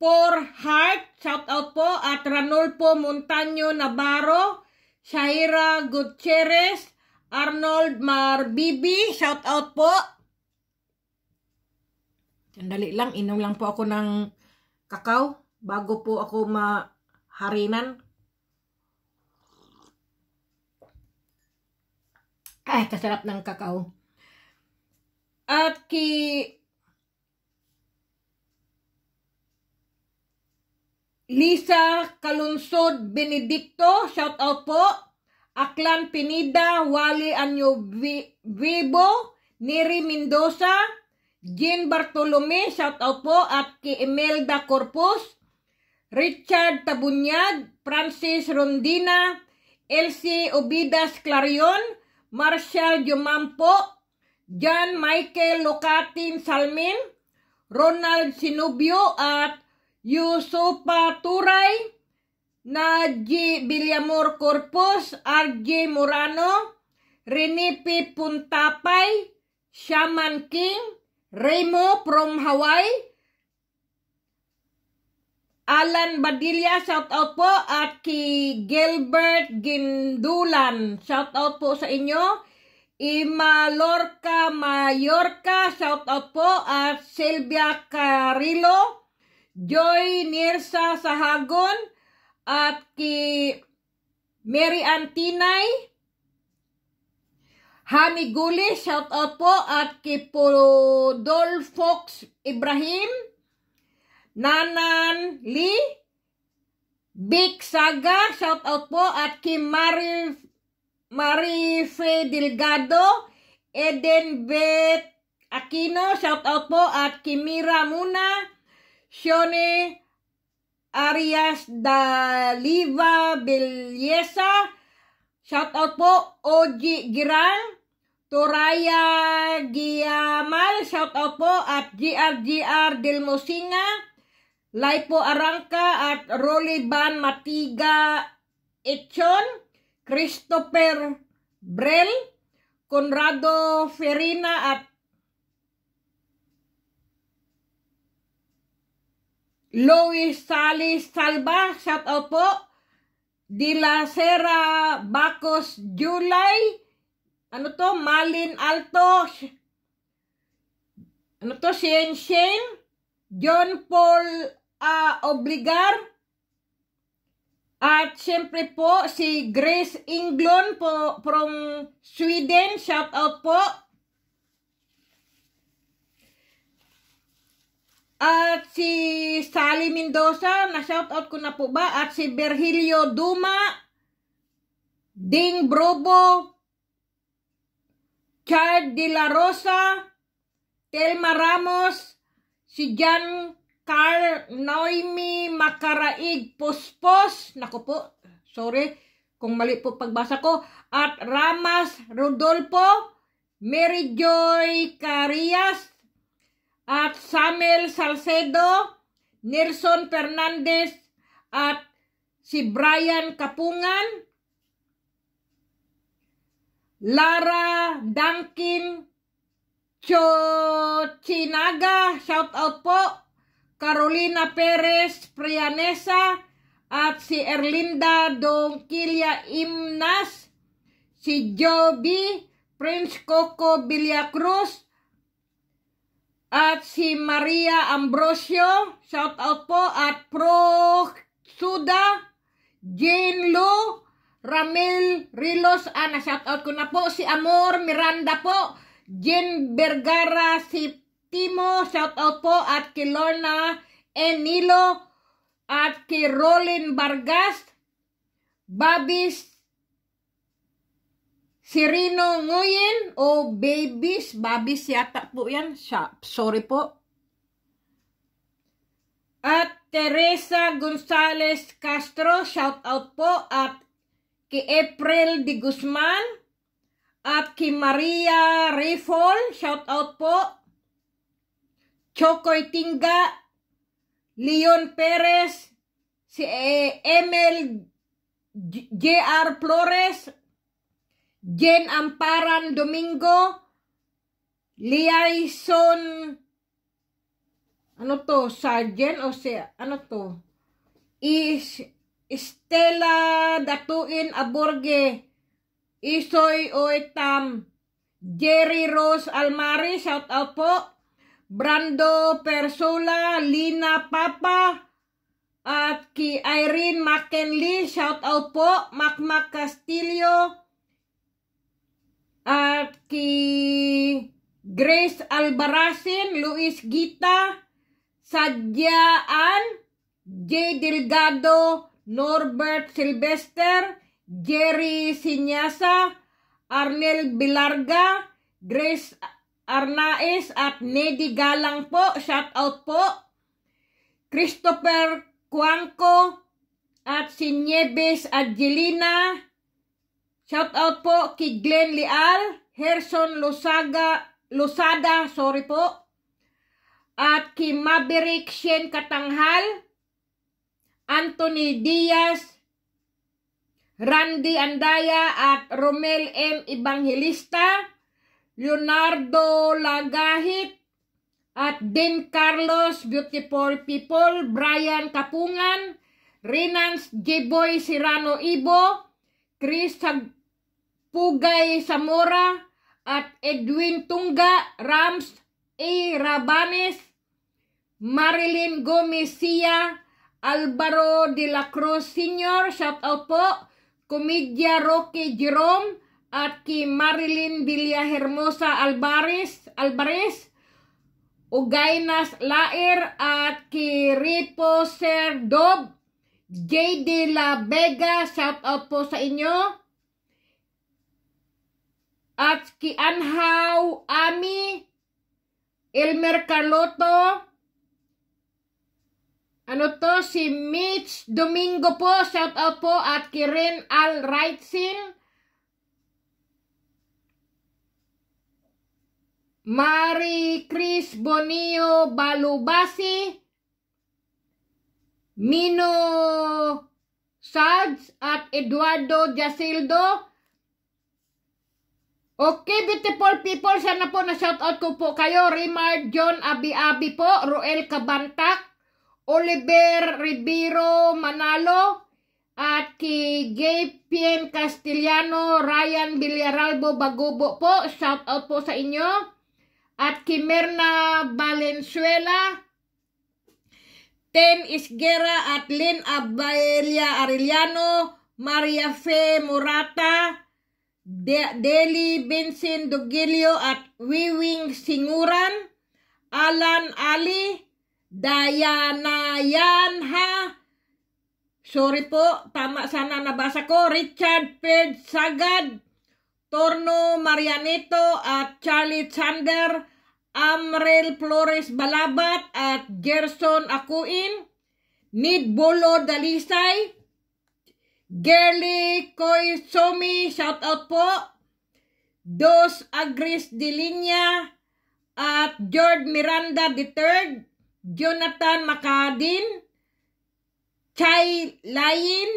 Por Heart, shout out po at Ranulfo Montaño Navarro, Shaira Gutierrez, Arnold Marbibi, shout out po Dali lang, inom lang po ako ng kakao bago po ako maharinan. Ay, kasarap ng kakao. At ki... Lisa Kalunsod Benedicto, shout out po. Aklan Pinida, Wally Anyo Vibo, Neri Mendoza, Jean Bartolome, shout out po, at kay Imelda Corpus, Richard Tabunyag, Francis Rondina, Elsie Obidas Clarion, Marshall Jumampo, John Michael Locatin Salmin, Ronald Sinubio, at Yusupa Turay, Naji Bilyamor Corpus, RJ Morano, Rene P. Puntapay, Shaman King, Remo from Hawaii. Alan Badilla, shout out po. At kay Gilbert Gindulan, shout out po sa inyo. Ima Lorca Mallorca, shout out po. At Sylvia Carrillo, Joy Nirsa Sahagon, at kay Mary Antinay, Hamiguli, shout out po at kay Pudol Fox Ibrahim, Nanan Lee, Big Saga, shout out po at kay Marie, Marie Fe Delgado, Eden Bet Aquino, shout out po at kay Mira Muna, Shone Arias Daliva Bellesa, Shout out po OG Girang, Toraya Giamal, shout po at GRGR Delmosinga, Laipo Arangka at Rolly Van Matiga Etchon, Christopher Brel, Conrado Ferina at Louis Salis Salba, shout out po De La Sera Bacos July. Ano to? Malin Alto. Ano to? Shen Shen. John Paul uh, Obligar. At siyempre po si Grace Inglon po from Sweden. Shout out po. At si Sally Mendoza, na-shoutout ko na po ba? At si Virgilio Duma, Ding Brobo, Chad De La Rosa, Telma Ramos, si Jan Carl Noemi Makaraig Pospos, naku po, sorry kung mali po pagbasa ko, at Ramas Rodolfo, Mary Joy Carias, at Samuel Salcedo, Nilson Fernandez at si Brian Kapungan, Lara Duncan Chochinaga, shout out po, Carolina Perez Prianesa at si Erlinda Donquilia Imnas, si Joby Prince Coco Villacruz, at si Maria Ambrosio, shout out po, at Pro Suda, Jane Lu, Ramil Rilos, ana shout out ko na po, si Amor Miranda po, Jane Bergara, si Timo, shout out po, at kay Lorna Enilo, at kay Rolin Vargas, Babis Si Rino Nguyen o Babies, Babies yata po yan. sorry po. At Teresa Gonzalez Castro, shout out po. At kay April de Guzman. At kay Maria Rifol, shout out po. Chokoy Tinga, Leon Perez, si eh, Emel J.R. Flores, Gen Amparan Domingo, Liaison, ano to, Sergeant o si, ano to, is, Estela Datuin Aborge, Isoy Oitam, Jerry Rose Almari, shout out po, Brando Persola, Lina Papa, at ki Irene McKinley, shout out po, Macmac Castillo, at kay Grace Albarasin, Luis Gita, Sadyaan, J. Delgado, Norbert Silvester, Jerry Sinyasa, Arnel Bilarga, Grace Arnaes at Neddy Galang po. Shout out po. Christopher Cuanco at si Nieves Angelina Shout out po kay Glenn Leal, Herson Lusaga, Lusada, sorry po. At kay Maverick Shen Katanghal, Anthony Diaz, Randy Andaya at Romel M. Evangelista, Leonardo Lagahit, at Dean Carlos, Beautiful People, Brian Kapungan, Renans J. Boy Sirano Ibo, Chris Hag Pugay Samora at Edwin Tunga Rams A. Rabanes, Marilyn Gomezia, Alvaro de la Cruz Sr., shout out po, Comidya Roque Jerome, at kay Marilyn Hermosa Alvarez, Alvarez, Ugainas Laer, at kay Ripo Dob, J.D. La Vega, shout out po sa inyo, at ki Ami Elmer Carlotto ano to si Mitch Domingo po shout out po at ki Ren Al Rightsin Mari Chris Bonio Balubasi Mino Sads at Eduardo Jasildo Okay, beautiful people, sana po na-shoutout ko po kayo. Remar John Abi-Abi po, Ruel Kabantak, Oliver Ribeiro Manalo, at kay Gapien Castellano, Ryan Villaralbo Bagubo po. Shoutout po sa inyo. At kay Merna Valenzuela, Ten Isguera at Lynn Abelia Arellano, Maria Fe Murata, De Deli Benson Dugilio at Wiwing Singuran, Alan Ali, Dayanayan Ha, sorry po, tama sana nabasa ko, Richard Fred Sagad, Torno Marianito at Charlie Sander, Amrel Flores Balabat at Gerson Akuin, Nid Bolo Dalisay, Girly Koy Somi, shout out po. Dos Agris Dilinya at George Miranda III, Jonathan Makadin, Chai Lain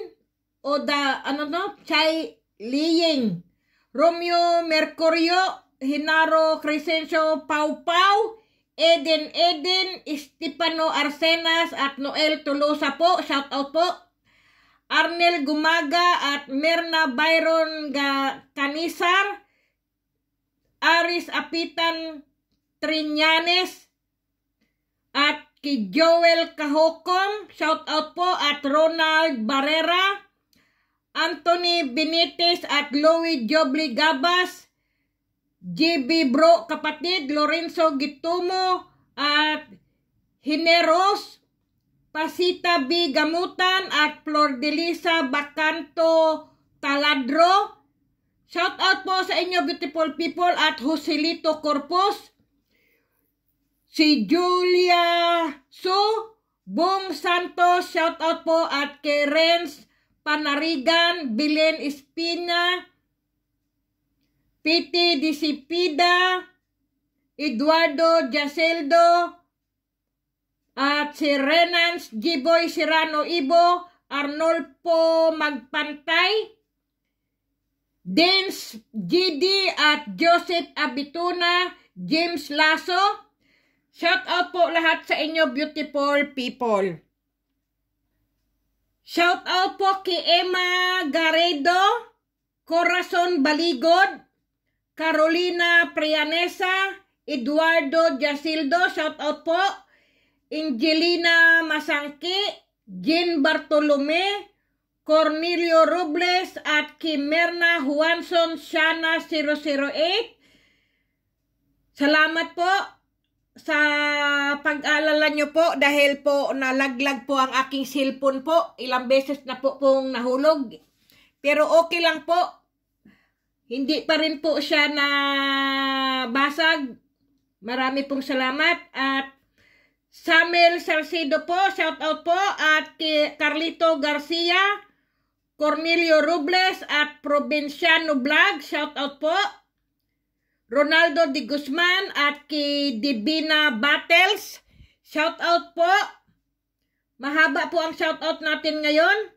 o da, ano no, Chai Liying, Romeo Mercurio, Hinaro Crescencio Pau Pau, Eden Eden, Estefano Arsenas at Noel Tolosa po, shout out po. Arnel Gumaga at Merna Byron Ga Canisar, Aris Apitan Trinyanes, at kay Joel Kahokom, shout out po, at Ronald Barrera, Anthony Benitez at Louie Jobli Gabas, JB Bro kapatid, Lorenzo Gitumo, at Hineros, Pasita B. Gamutan at Flor Delisa Bacanto Taladro. Shout out po sa inyo beautiful people at Joselito Corpus. Si Julia Su Bong Santos, shout out po at kay Panarigan, Bilen Espina, PT Disipida, Eduardo Jaseldo at si Renans Giboy Sirano Ibo, Arnolfo Magpantay, Dins GD at Joseph Abituna, James Lasso. Shout out po lahat sa inyo beautiful people. Shout out po kay Emma Garedo, Corazon Baligod, Carolina Prianesa, Eduardo Jasildo, shout out po. Angelina Masangki, Jean Bartolome, Cornelio Robles at Kimerna Juanson Shana 008. Salamat po sa pag-alala nyo po dahil po nalaglag po ang aking cellphone po. Ilang beses na po pong nahulog. Pero okay lang po. Hindi pa rin po siya na basag. Marami pong salamat at Samuel Salcido po, shout out po. At kay Carlito Garcia, Cornelio Robles at Provinciano Vlog, shout out po. Ronaldo de Guzman at kay Divina Battles, shout out po. Mahaba po ang shout out natin ngayon.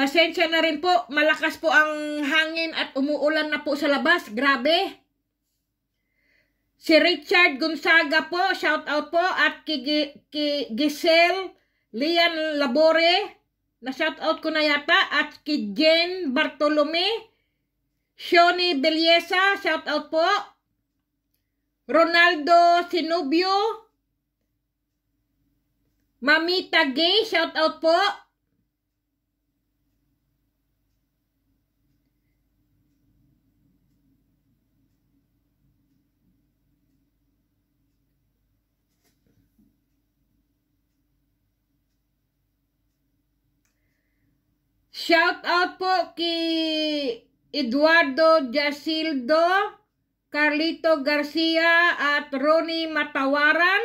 Pasensya na rin po, malakas po ang hangin at umuulan na po sa labas. Grabe. Si Richard Gonzaga po, shout out po at kay Giselle Lian Labore, na shout out ko na yata at kay Jen Bartolome, Shoni Beliesa, shout out po. Ronaldo Sinubio, Mamita Gay, shout out po. Shout out po kay Eduardo Jasildo, Carlito Garcia at Ronnie Matawaran.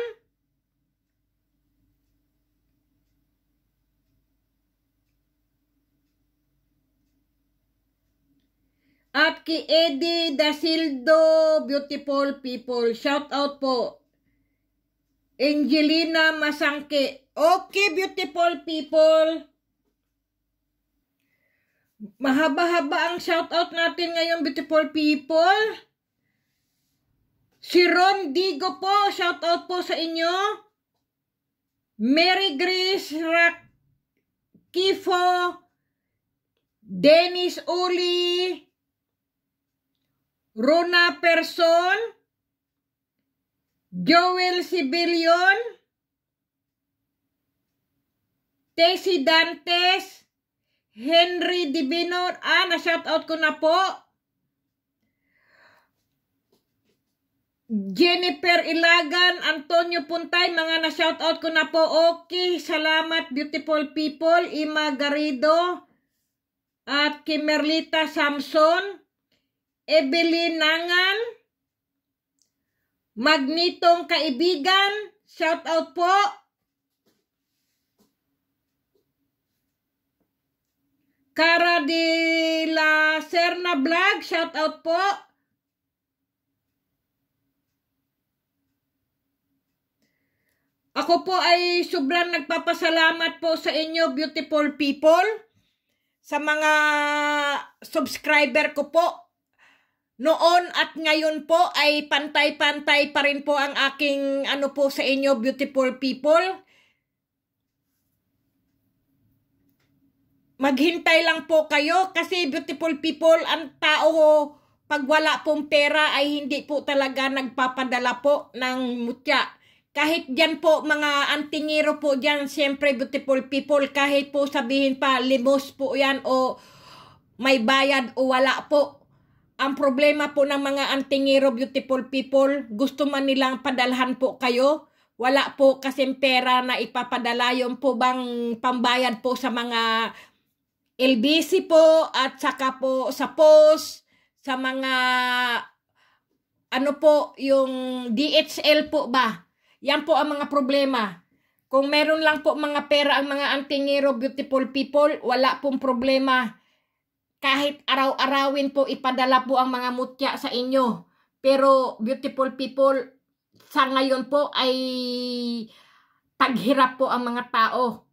At kay Eddie Dasildo, beautiful people. Shout out po. Angelina Masangke. Okay, beautiful people. Mahaba-haba ang shoutout natin ngayon, beautiful people. Si Ron Digo po, shoutout po sa inyo. Mary Grace Rack Kifo, Dennis Uli, Rona Person, Joel Sibillion, Tessie Dantes, Henry Divino. Ah, na-shoutout ko na po. Jennifer Ilagan, Antonio Puntay, mga na-shoutout ko na po. Okay, salamat beautiful people. Ima Garido at Kimerlita Samson, Evelyn Nangan, Magnitong Kaibigan, shoutout po. Cara de la Serna Vlog, shout out po. Ako po ay sobrang nagpapasalamat po sa inyo beautiful people sa mga subscriber ko po. Noon at ngayon po ay pantay-pantay pa rin po ang aking ano po sa inyo beautiful people. maghintay lang po kayo kasi beautiful people, ang tao pag wala pong pera ay hindi po talaga nagpapadala po ng mutya. Kahit dyan po mga antingero po dyan, siyempre beautiful people, kahit po sabihin pa limos po yan o may bayad o wala po. Ang problema po ng mga antingero beautiful people, gusto man nilang padalhan po kayo, wala po kasing pera na ipapadala. yung po bang pambayad po sa mga LBC po at saka po sa post, sa mga ano po yung DHL po ba. Yan po ang mga problema. Kung meron lang po mga pera ang mga antingero beautiful people, wala pong problema. Kahit araw-arawin po ipadala po ang mga mutya sa inyo. Pero beautiful people, sa ngayon po ay paghirap po ang mga tao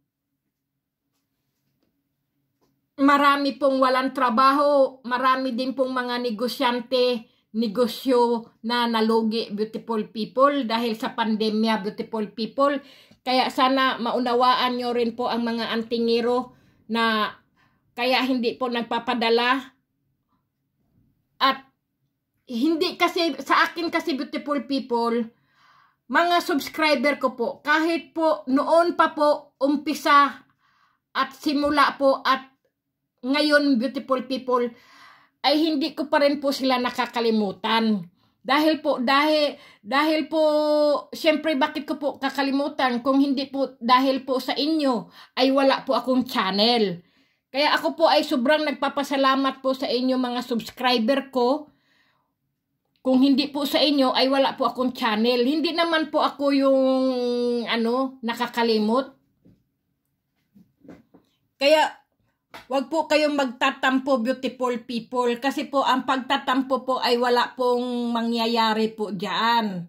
marami pong walang trabaho, marami din pong mga negosyante, negosyo na nalugi beautiful people dahil sa pandemya beautiful people. Kaya sana maunawaan nyo rin po ang mga antingero na kaya hindi po nagpapadala. At hindi kasi, sa akin kasi beautiful people, mga subscriber ko po, kahit po noon pa po umpisa at simula po at ngayon beautiful people ay hindi ko pa rin po sila nakakalimutan. Dahil po, dahil, dahil po, syempre bakit ko po kakalimutan kung hindi po, dahil po sa inyo, ay wala po akong channel. Kaya ako po ay sobrang nagpapasalamat po sa inyo mga subscriber ko. Kung hindi po sa inyo, ay wala po akong channel. Hindi naman po ako yung, ano, nakakalimot. Kaya, Huwag po kayong magtatampo beautiful people kasi po ang pagtatampo po ay wala pong mangyayari po diyan.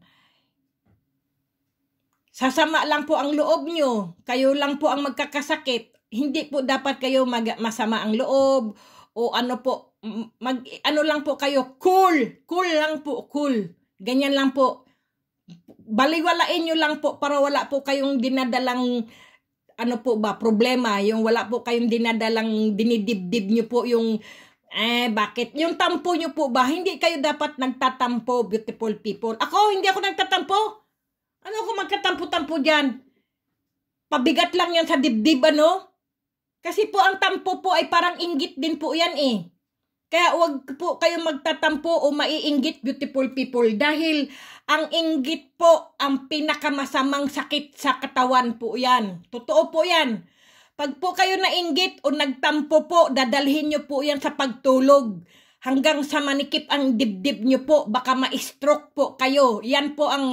Sasama lang po ang loob nyo. Kayo lang po ang magkakasakit. Hindi po dapat kayo mag masama ang loob o ano po mag ano lang po kayo cool, cool lang po, cool. Ganyan lang po. Baliwalain nyo lang po para wala po kayong dinadalang ano po ba, problema, yung wala po kayong dinadalang dinidibdib nyo po yung, eh, bakit? Yung tampo nyo po ba? Hindi kayo dapat nagtatampo, beautiful people. Ako, hindi ako nagtatampo. Ano ako magkatampo-tampo dyan? Pabigat lang yan sa dibdib, ano? Kasi po ang tampo po ay parang inggit din po yan eh. Kaya huwag po kayong magtatampo o maiinggit beautiful people dahil ang inggit po ang pinakamasamang sakit sa katawan po yan. Totoo po yan. Pag po kayo nainggit o nagtampo po, dadalhin nyo po yan sa pagtulog. Hanggang sa manikip ang dibdib nyo po, baka ma-stroke po kayo. Yan po ang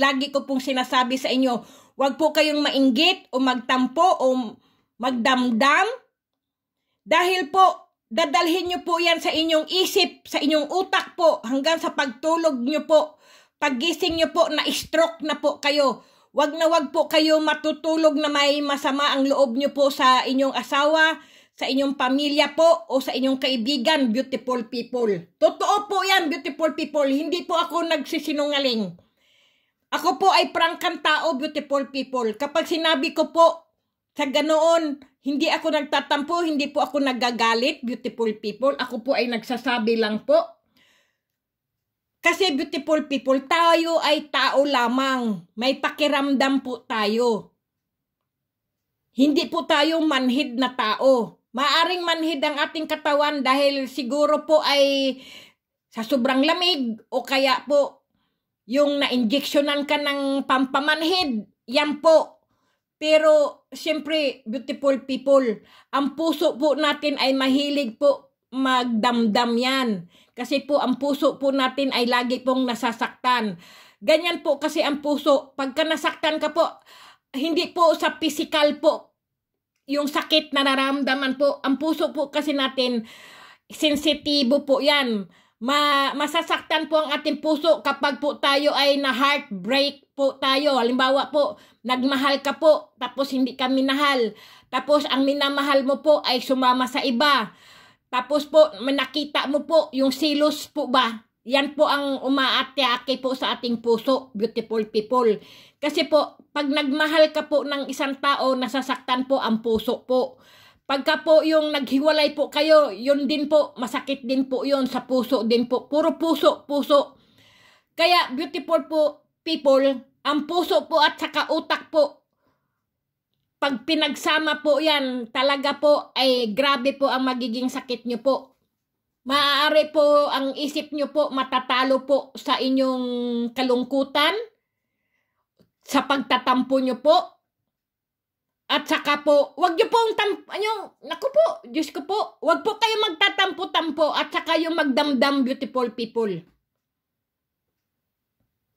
lagi ko pong sinasabi sa inyo. Huwag po kayong mainggit o magtampo o magdamdam. Dahil po, dadalhin nyo po yan sa inyong isip, sa inyong utak po, hanggang sa pagtulog nyo po. Paggising nyo po na stroke na po kayo. Wag na wag po kayo matutulog na may masama ang loob nyo po sa inyong asawa, sa inyong pamilya po, o sa inyong kaibigan, beautiful people. Totoo po yan, beautiful people. Hindi po ako nagsisinungaling. Ako po ay prangkang tao, beautiful people. Kapag sinabi ko po sa ganoon, hindi ako nagtatampo, hindi po ako nagagalit, beautiful people. Ako po ay nagsasabi lang po kasi beautiful people, tayo ay tao lamang. May pakiramdam po tayo. Hindi po tayo manhid na tao. Maaring manhid ang ating katawan dahil siguro po ay sa sobrang lamig o kaya po yung na-injectionan ka ng pampamanhid, yan po. Pero, siyempre, beautiful people, ang puso po natin ay mahilig po magdamdam yan. Kasi po ang puso po natin ay lagi pong nasasaktan. Ganyan po kasi ang puso. Pagka nasaktan ka po, hindi po sa physical po yung sakit na nararamdaman po. Ang puso po kasi natin, sensitibo po yan. Ma masasaktan po ang ating puso kapag po tayo ay na-heartbreak po tayo. Halimbawa po, nagmahal ka po, tapos hindi ka minahal. Tapos ang minamahal mo po ay sumama sa iba. Tapos po, nakita mo po yung silos po ba? Yan po ang umaatyake po sa ating puso, beautiful people. Kasi po, pag nagmahal ka po ng isang tao, nasasaktan po ang puso po. Pagka po yung naghiwalay po kayo, yun din po, masakit din po yun sa puso din po. Puro puso, puso. Kaya beautiful po people, ang puso po at saka utak po pag pinagsama po yan, talaga po ay grabe po ang magiging sakit nyo po. Maaari po ang isip nyo po matatalo po sa inyong kalungkutan, sa pagtatampo nyo po, at saka po, wag nyo pong tampo, ano, naku po, Diyos ko po, wag po kayo magtatampo-tampo at saka yung magdamdam beautiful people.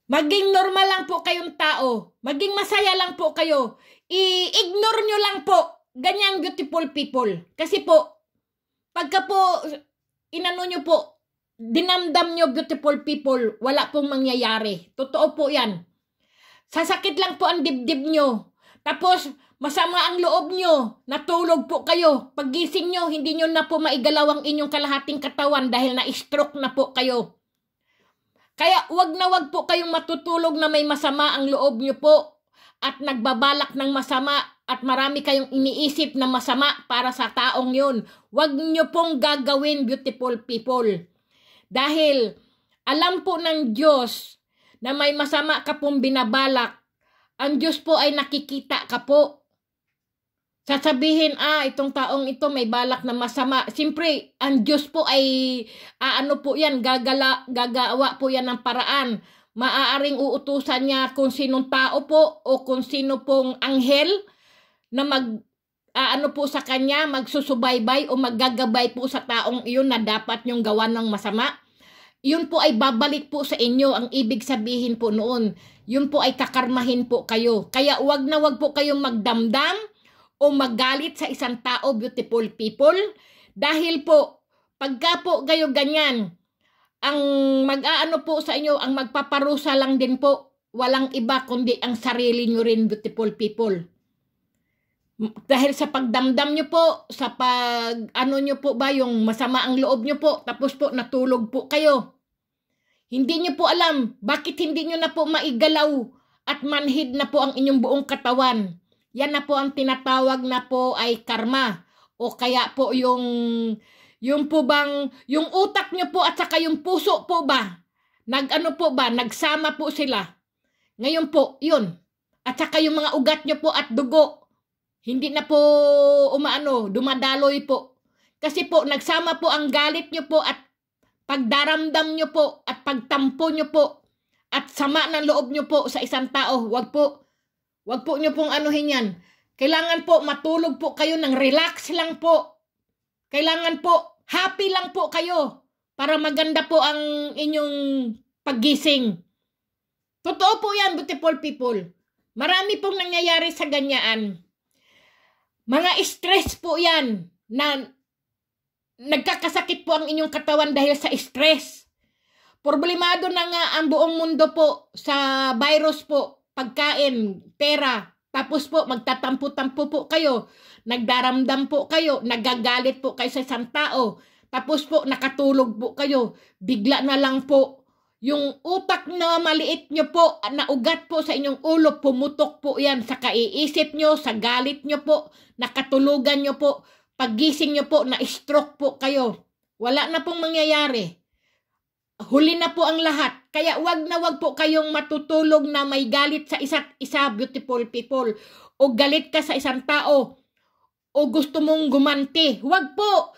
Maging normal lang po kayong tao. Maging masaya lang po kayo i-ignore nyo lang po ganyang beautiful people. Kasi po, pagka po, inano nyo po, dinamdam nyo beautiful people, wala pong mangyayari. Totoo po yan. Sasakit lang po ang dibdib nyo. Tapos, masama ang loob nyo. Natulog po kayo. Paggising nyo, hindi nyo na po maigalaw ang inyong kalahating katawan dahil na-stroke na po kayo. Kaya wag na wag po kayong matutulog na may masama ang loob nyo po at nagbabalak ng masama at marami kayong iniisip na masama para sa taong yun. Huwag nyo pong gagawin, beautiful people. Dahil alam po ng Diyos na may masama ka pong binabalak. Ang Diyos po ay nakikita ka po. Sasabihin, ah, itong taong ito may balak na masama. Siyempre, ang Diyos po ay, ah, ano po yan, gagala, gagawa po yan ng paraan maaaring uutusan niya kung sinong tao po o kung sino pong anghel na mag aano po sa kanya, magsusubaybay o maggagabay po sa taong iyon na dapat niyong gawa ng masama. Yun po ay babalik po sa inyo ang ibig sabihin po noon. Yun po ay kakarmahin po kayo. Kaya wag na wag po kayong magdamdam o magalit sa isang tao, beautiful people. Dahil po, pagka po kayo ganyan, ang mag-aano po sa inyo, ang magpaparusa lang din po, walang iba kundi ang sarili nyo rin, beautiful people. Dahil sa pagdamdam nyo po, sa pag ano nyo po ba, yung masama ang loob nyo po, tapos po natulog po kayo. Hindi nyo po alam, bakit hindi nyo na po maigalaw at manhid na po ang inyong buong katawan. Yan na po ang tinatawag na po ay karma o kaya po yung yung po bang, yung utak nyo po at saka yung puso po ba? Nag-ano po ba? Nagsama po sila. Ngayon po, yun. At saka yung mga ugat nyo po at dugo. Hindi na po umaano, dumadaloy po. Kasi po, nagsama po ang galit nyo po at pagdaramdam nyo po at pagtampo nyo po at sama ng loob nyo po sa isang tao. Huwag po, huwag po nyo pong anuhin yan. Kailangan po matulog po kayo ng relax lang po. Kailangan po, happy lang po kayo para maganda po ang inyong paggising. Totoo po yan, beautiful people. Marami pong nangyayari sa ganyan. Mga stress po yan na nagkakasakit po ang inyong katawan dahil sa stress. Problemado na nga ang buong mundo po sa virus po, pagkain, pera. Tapos po, magtatampo-tampo po kayo nagdaramdam po kayo, nagagalit po kayo sa isang tao, tapos po nakatulog po kayo, bigla na lang po yung utak na maliit nyo po, na ugat po sa inyong ulo, pumutok po yan sa kaiisip nyo, sa galit nyo po, nakatulugan nyo po, pagising nyo po, na-stroke po kayo. Wala na pong mangyayari. Huli na po ang lahat. Kaya wag na wag po kayong matutulog na may galit sa isa't isa, beautiful people. O galit ka sa isang tao, o gusto mong gumanti. Huwag po.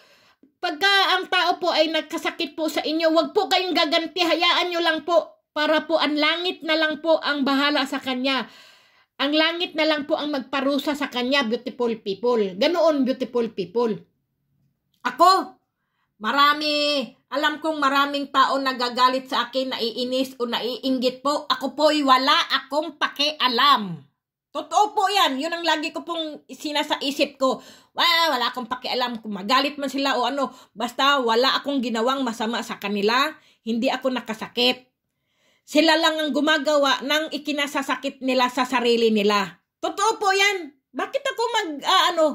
Pagka ang tao po ay nagkasakit po sa inyo, huwag po kayong gaganti. Hayaan nyo lang po para po ang langit na lang po ang bahala sa kanya. Ang langit na lang po ang magparusa sa kanya, beautiful people. Ganoon, beautiful people. Ako, marami, alam kong maraming tao nagagalit sa akin, naiinis o naiinggit po. Ako po'y wala akong pakialam. Totoo po yan. Yun ang lagi ko pong sinasa isip ko. Wow, wala akong pakialam kung magalit man sila o ano. Basta wala akong ginawang masama sa kanila. Hindi ako nakasakit. Sila lang ang gumagawa ng ikinasasakit nila sa sarili nila. Totoo po yan. Bakit ako mag, uh, ano,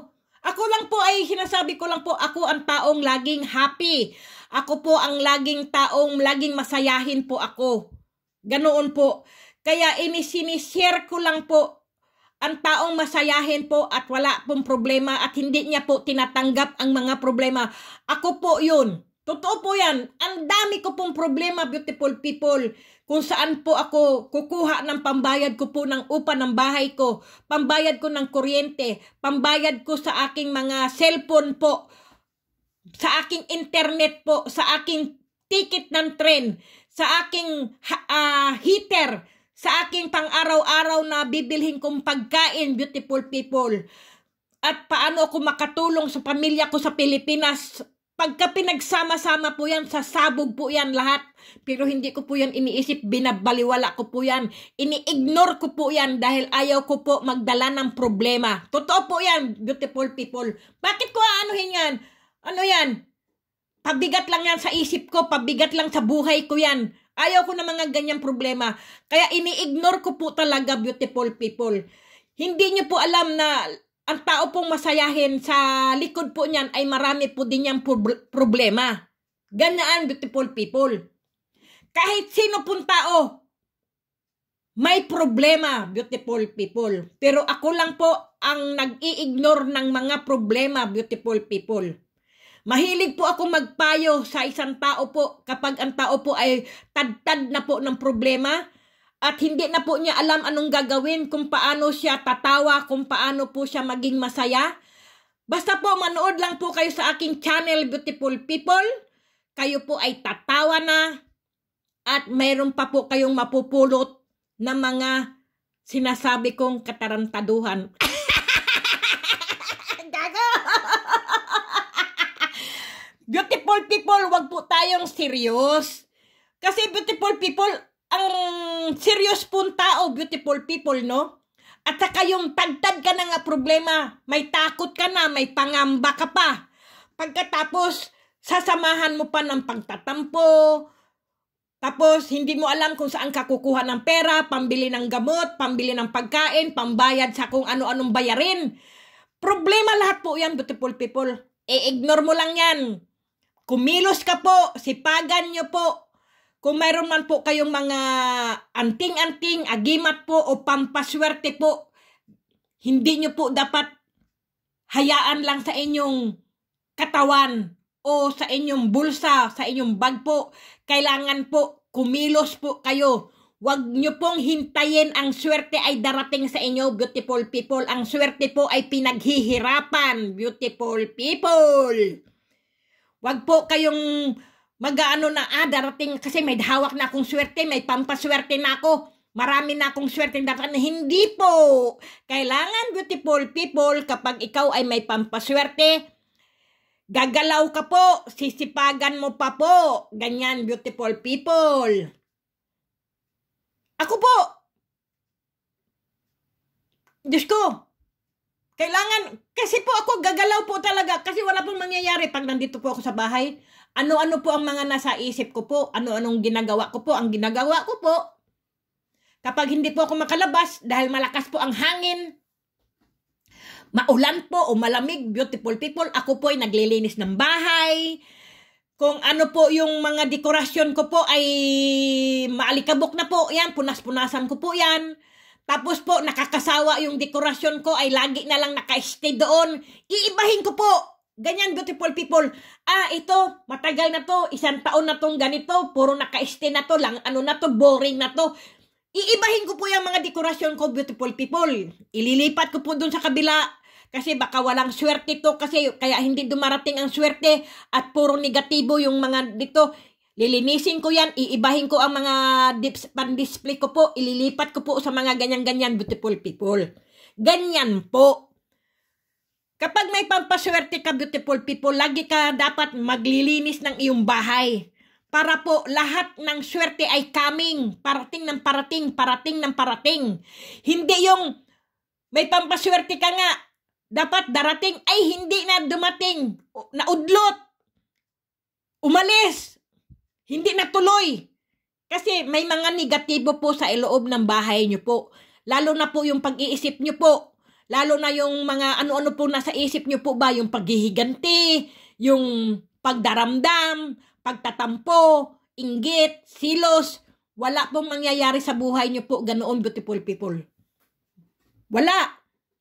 ako lang po ay sinasabi ko lang po, ako ang taong laging happy. Ako po ang laging taong laging masayahin po ako. Ganoon po. Kaya inisini-share ko lang po ang taong masayahin po at wala pong problema at hindi niya po tinatanggap ang mga problema. Ako po yun. Totoo po yan. Ang dami ko pong problema, beautiful people. Kung saan po ako kukuha ng pambayad ko po ng upa ng bahay ko, pambayad ko ng kuryente, pambayad ko sa aking mga cellphone po, sa aking internet po, sa aking ticket ng tren, sa aking uh, heater, sa aking pang-araw-araw na bibilhin kong pagkain, beautiful people. At paano ako makatulong sa pamilya ko sa Pilipinas. Pagka pinagsama-sama po yan, sasabog po yan lahat. Pero hindi ko po yan iniisip, binabaliwala ko po yan. Ini-ignore ko po yan dahil ayaw ko po magdala ng problema. Totoo po yan, beautiful people. Bakit ko aanuhin yan? Ano yan? Pabigat lang yan sa isip ko, pabigat lang sa buhay ko yan Ayaw ko ng mga ganyang problema. Kaya ini-ignore ko po talaga beautiful people. Hindi niyo po alam na ang tao pong masayahin sa likod po niyan ay marami po din niyang problema. Ganyan, beautiful people. Kahit sino pong tao, may problema, beautiful people. Pero ako lang po ang nag-i-ignore ng mga problema, beautiful people. Mahilig po ako magpayo sa isang tao po kapag ang tao po ay tadtad na po ng problema at hindi na po niya alam anong gagawin, kung paano siya tatawa, kung paano po siya maging masaya. Basta po manood lang po kayo sa aking channel Beautiful People. Kayo po ay tatawa na at mayroon pa po kayong mapupulot na mga sinasabi kong katarantaduhan. beautiful people, wag po tayong serious. Kasi beautiful people, ang serious po tao, beautiful people, no? At saka yung tagtad ka na nga problema, may takot ka na, may pangamba ka pa. Pagkatapos, sasamahan mo pa ng pagtatampo, tapos hindi mo alam kung saan ka kukuha ng pera, pambili ng gamot, pambili ng pagkain, pambayad sa kung ano-anong bayarin. Problema lahat po yan, beautiful people. E-ignore mo lang yan. Kumilos ka po, sipagan nyo po. Kung mayroon man po kayong mga anting-anting, agimat po o pampaswerte po, hindi nyo po dapat hayaan lang sa inyong katawan o sa inyong bulsa, sa inyong bag po. Kailangan po, kumilos po kayo. Huwag nyo pong hintayin ang swerte ay darating sa inyo, beautiful people. Ang swerte po ay pinaghihirapan, beautiful people. Wag po kayong mag-ano na, ah, darating, kasi may hawak na akong swerte, may pampaswerte na ako. Marami na akong swerte dapat na hindi po. Kailangan beautiful people kapag ikaw ay may pampaswerte, gagalaw ka po, sisipagan mo pa po. Ganyan beautiful people. Ako po. Diyos ko, kailangan, kasi po ako gagalaw po talaga kasi wala pong mangyayari pag nandito po ako sa bahay. Ano-ano po ang mga nasa isip ko po, ano-anong ginagawa ko po, ang ginagawa ko po. Kapag hindi po ako makalabas dahil malakas po ang hangin, maulan po o malamig, beautiful people, ako po ay naglilinis ng bahay. Kung ano po yung mga dekorasyon ko po ay maalikabok na po, yan, punas-punasan ko po yan tapos po, nakakasawa yung dekorasyon ko ay lagi na lang naka-stay doon. Iibahin ko po. Ganyan, beautiful people. Ah, ito, matagal na to. Isang taon na tong ganito. Puro naka-stay na to. Lang, ano na to, boring na to. Iibahin ko po yung mga dekorasyon ko, beautiful people. Ililipat ko po doon sa kabila. Kasi baka walang swerte to kasi kaya hindi dumarating ang swerte at puro negatibo yung mga dito. Lilinisin ko yan, iibahin ko ang mga dips, pan-display ko po, ililipat ko po sa mga ganyan-ganyan beautiful people. Ganyan po. Kapag may pampaswerte ka beautiful people, lagi ka dapat maglilinis ng iyong bahay. Para po lahat ng swerte ay coming, parating ng parating, parating ng parating. Hindi yung may pampaswerte ka nga, dapat darating ay hindi na dumating, naudlot, umalis, hindi na tuloy. Kasi may mga negatibo po sa iloob ng bahay nyo po. Lalo na po yung pag-iisip nyo po. Lalo na yung mga ano-ano po nasa isip nyo po ba, yung paghihiganti, yung pagdaramdam, pagtatampo, inggit, silos, wala pong mangyayari sa buhay nyo po, ganoon beautiful people. Wala.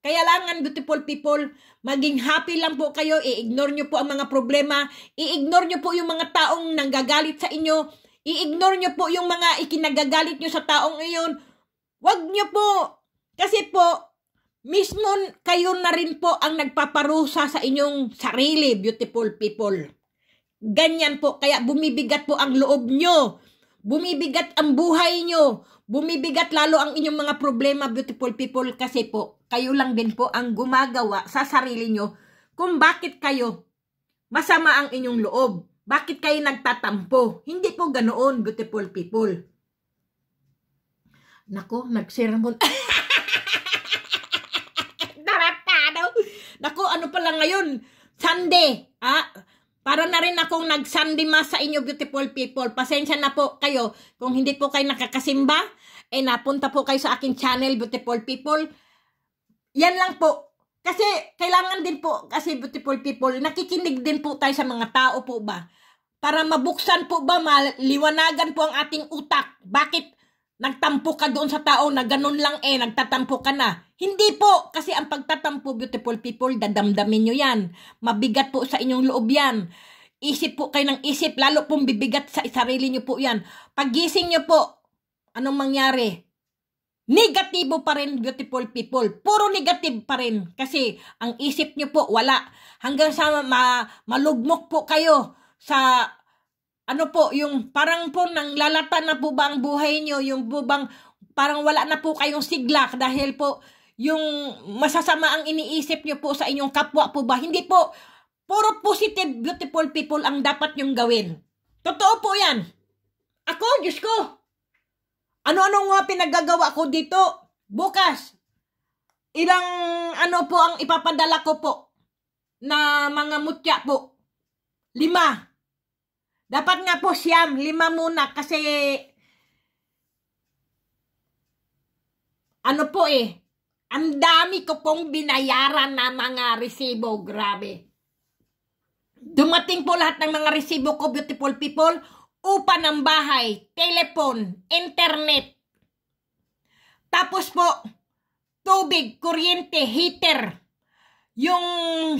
Kaya Kailangan beautiful people, maging happy lang po kayo, i-ignore nyo po ang mga problema, i-ignore nyo po yung mga taong nanggagalit sa inyo, i-ignore nyo po yung mga ikinagagalit nyo sa taong iyon. Huwag nyo po, kasi po, mismo kayo na rin po ang nagpaparusa sa inyong sarili, beautiful people. Ganyan po, kaya bumibigat po ang loob nyo. Bumibigat ang buhay nyo. Bumibigat lalo ang inyong mga problema, beautiful people, kasi po, kayo lang din po ang gumagawa sa sarili nyo kung bakit kayo masama ang inyong loob. Bakit kayo nagtatampo? Hindi po ganoon, beautiful people. Nako, nagsermon. Naratado. Nako, ano pala ngayon? Sunday. Ah, para na rin akong nag-Sunday mas sa inyo, beautiful people. Pasensya na po kayo. Kung hindi po kayo nakakasimba, eh napunta po kayo sa akin channel, beautiful people. Yan lang po. Kasi kailangan din po, kasi beautiful people, nakikinig din po tayo sa mga tao po ba? Para mabuksan po ba, maliwanagan po ang ating utak. Bakit nagtampo ka doon sa tao na ganun lang eh, nagtatampo ka na? Hindi po, kasi ang pagtatampo, beautiful people, dadamdamin nyo yan. Mabigat po sa inyong loob yan. Isip po kayo ng isip, lalo pong bibigat sa sarili nyo po yan. Pagising nyo po, anong mangyari? negatibo pa rin beautiful people. Puro negative pa rin kasi ang isip nyo po wala. Hanggang sa ma malugmok po kayo sa ano po, yung parang po nang lalatan na po ba ang buhay nyo, yung bubang parang wala na po kayong sigla dahil po yung masasama ang iniisip nyo po sa inyong kapwa po ba? Hindi po, puro positive, beautiful people ang dapat nyong gawin. Totoo po yan. Ako, Diyos ko, ano-ano nga pinagagawa ko dito? Bukas, ilang ano po ang ipapadala ko po na mga mutya po. Lima. Dapat nga po siyam, lima muna kasi ano po eh, ang dami ko pong binayaran na mga resibo, grabe. Dumating po lahat ng mga resibo ko, beautiful people upa ng bahay, telepon, internet. Tapos po, tubig, kuryente, heater. Yung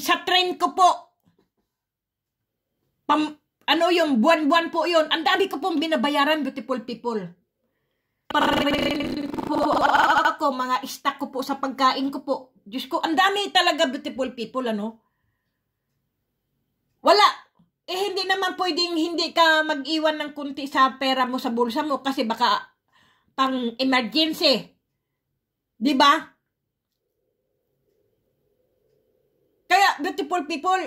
sa train ko po, pam, ano yung buwan-buwan po yun. Ang dami ko pong binabayaran, beautiful people. Parang po ako, mga stock ko po sa pagkain ko po. Diyos ko, ang dami talaga beautiful people, ano? Wala, eh hindi naman pwedeng hindi ka mag-iwan ng kunti sa pera mo sa bulsa mo kasi baka pang emergency. 'Di ba? Kaya beautiful people,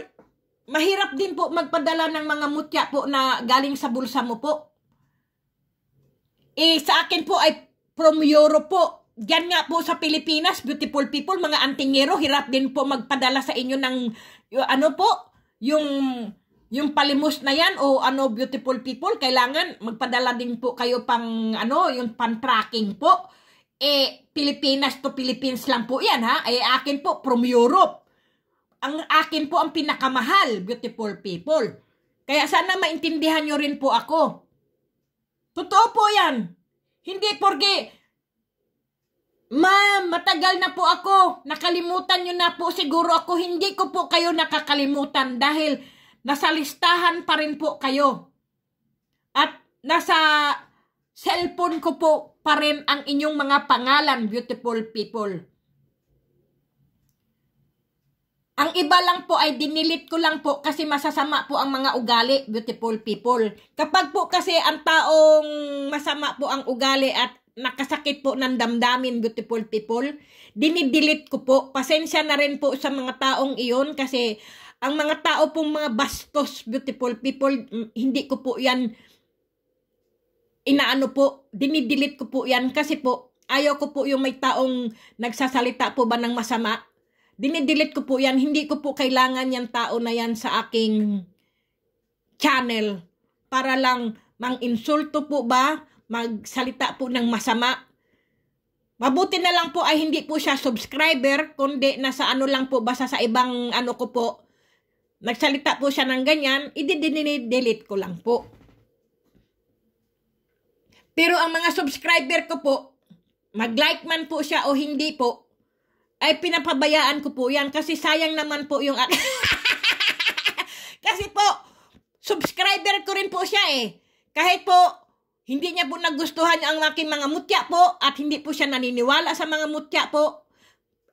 mahirap din po magpadala ng mga mutya po na galing sa bulsa mo po. Eh sa akin po ay from Europe po. Diyan nga po sa Pilipinas, beautiful people, mga antingero, hirap din po magpadala sa inyo ng ano po, yung yung palimos na yan o oh, ano beautiful people kailangan magpadala din po kayo pang ano yung pan tracking po eh Pilipinas to Philippines lang po yan ha eh akin po from Europe ang akin po ang pinakamahal beautiful people kaya sana maintindihan nyo rin po ako totoo po yan hindi porge Ma'am, matagal na po ako. Nakalimutan nyo na po siguro ako. Hindi ko po kayo nakakalimutan dahil Nasa listahan pa rin po kayo. At nasa cellphone ko po pa rin ang inyong mga pangalan, beautiful people. Ang iba lang po ay dinilit ko lang po kasi masasama po ang mga ugali, beautiful people. Kapag po kasi ang taong masama po ang ugali at nakasakit po ng damdamin, beautiful people, dinidelete ko po. Pasensya na rin po sa mga taong iyon kasi ang mga tao pong mga bastos, beautiful people, mm, hindi ko po yan inaano po, dinidelete ko po yan kasi po ayaw ko po yung may taong nagsasalita po ba ng masama. Dinidelete ko po yan, hindi ko po kailangan yung tao na yan sa aking channel para lang mang-insulto po ba, magsalita po ng masama, Mabuti na lang po ay hindi po siya subscriber, kundi nasa ano lang po, basta sa ibang ano ko po, nagsalita po siya ng ganyan, i-delete ko lang po. Pero ang mga subscriber ko po, mag-like man po siya o hindi po, ay pinapabayaan ko po yan kasi sayang naman po yung... kasi po, subscriber ko rin po siya eh. Kahit po, hindi niya po nagustuhan ang aking mga mutya po at hindi po siya naniniwala sa mga mutya po.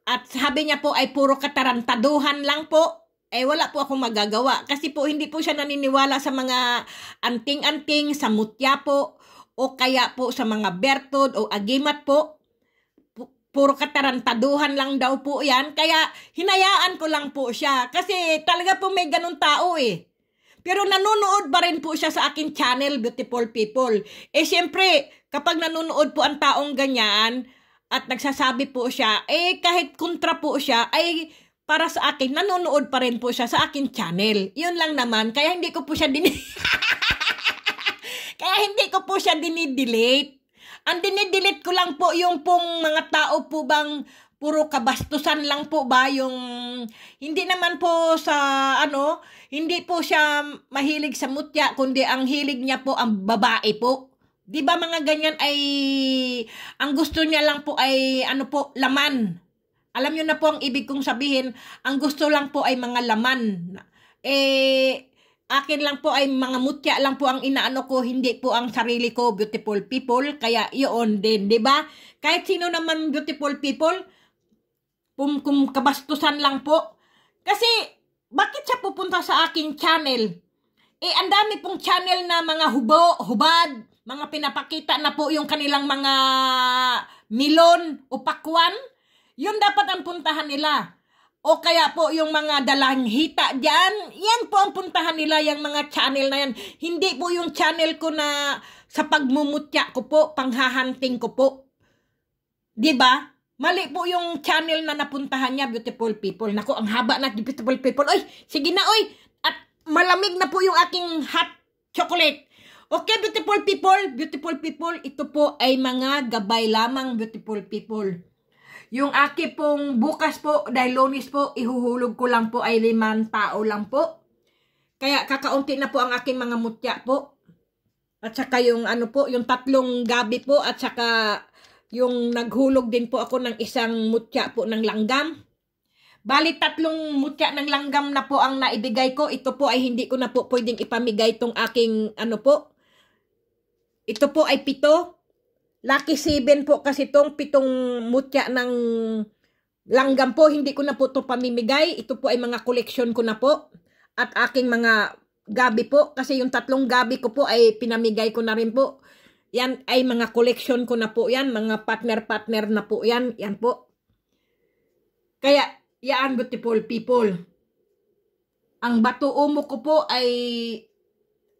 At sabi niya po ay puro katarantaduhan lang po eh wala po akong magagawa kasi po hindi po siya naniniwala sa mga anting-anting, sa mutya po o kaya po sa mga bertod o agimat po. puro katarantaduhan lang daw po yan. Kaya hinayaan ko lang po siya kasi talaga po may ganun tao eh. Pero nanonood pa rin po siya sa akin channel, Beautiful People. Eh siyempre, kapag nanonood po ang taong ganyan at nagsasabi po siya, eh kahit kontra po siya, ay eh, para sa akin, nanonood pa rin po siya sa akin channel. Yun lang naman, kaya hindi ko po siya din Kaya hindi ko po siya dinidelete. Ang dinidelete ko lang po yung pong mga tao po bang puro kabastusan lang po ba yung hindi naman po sa ano, hindi po siya mahilig sa mutya kundi ang hilig niya po ang babae po. 'Di ba mga ganyan ay ang gusto niya lang po ay ano po laman alam nyo na po ang ibig kong sabihin, ang gusto lang po ay mga laman. Eh, akin lang po ay mga mutya lang po ang inaano ko, hindi po ang sarili ko, beautiful people. Kaya iyon din, di ba? Kahit sino naman beautiful people, pum, kum, kabastusan lang po. Kasi, bakit siya pupunta sa aking channel? Eh, ang dami pong channel na mga hubo, hubad, mga pinapakita na po yung kanilang mga milon o pakwan yun dapat ang puntahan nila. O kaya po yung mga dalang hita dyan, yan po ang puntahan nila, yung mga channel na yan. Hindi po yung channel ko na sa pagmumutya ko po, panghahanting ko po. ba? Diba? Mali po yung channel na napuntahan niya, beautiful people. Nako, ang haba na, beautiful people. Oy, sige na, oy. At malamig na po yung aking hot chocolate. Okay, beautiful people, beautiful people, ito po ay mga gabay lamang, beautiful people. Yung aki pong bukas po, dahil lunis po, ihuhulog ko lang po ay liman tao lang po. Kaya kakaunti na po ang aking mga mutya po. At saka yung ano po, yung tatlong gabi po at saka yung naghulog din po ako ng isang mutya po ng langgam. Bali tatlong mutya ng langgam na po ang naibigay ko. Ito po ay hindi ko na po pwedeng ipamigay tong aking ano po. Ito po ay pito. Lucky 7 po kasi itong pitong mutya ng langgam po. Hindi ko na po ito pamimigay. Ito po ay mga collection ko na po. At aking mga gabi po. Kasi yung tatlong gabi ko po ay pinamigay ko na rin po. Yan ay mga collection ko na po yan. Mga partner-partner na po yan. Yan po. Kaya, yan beautiful people. Ang bato umo ko po ay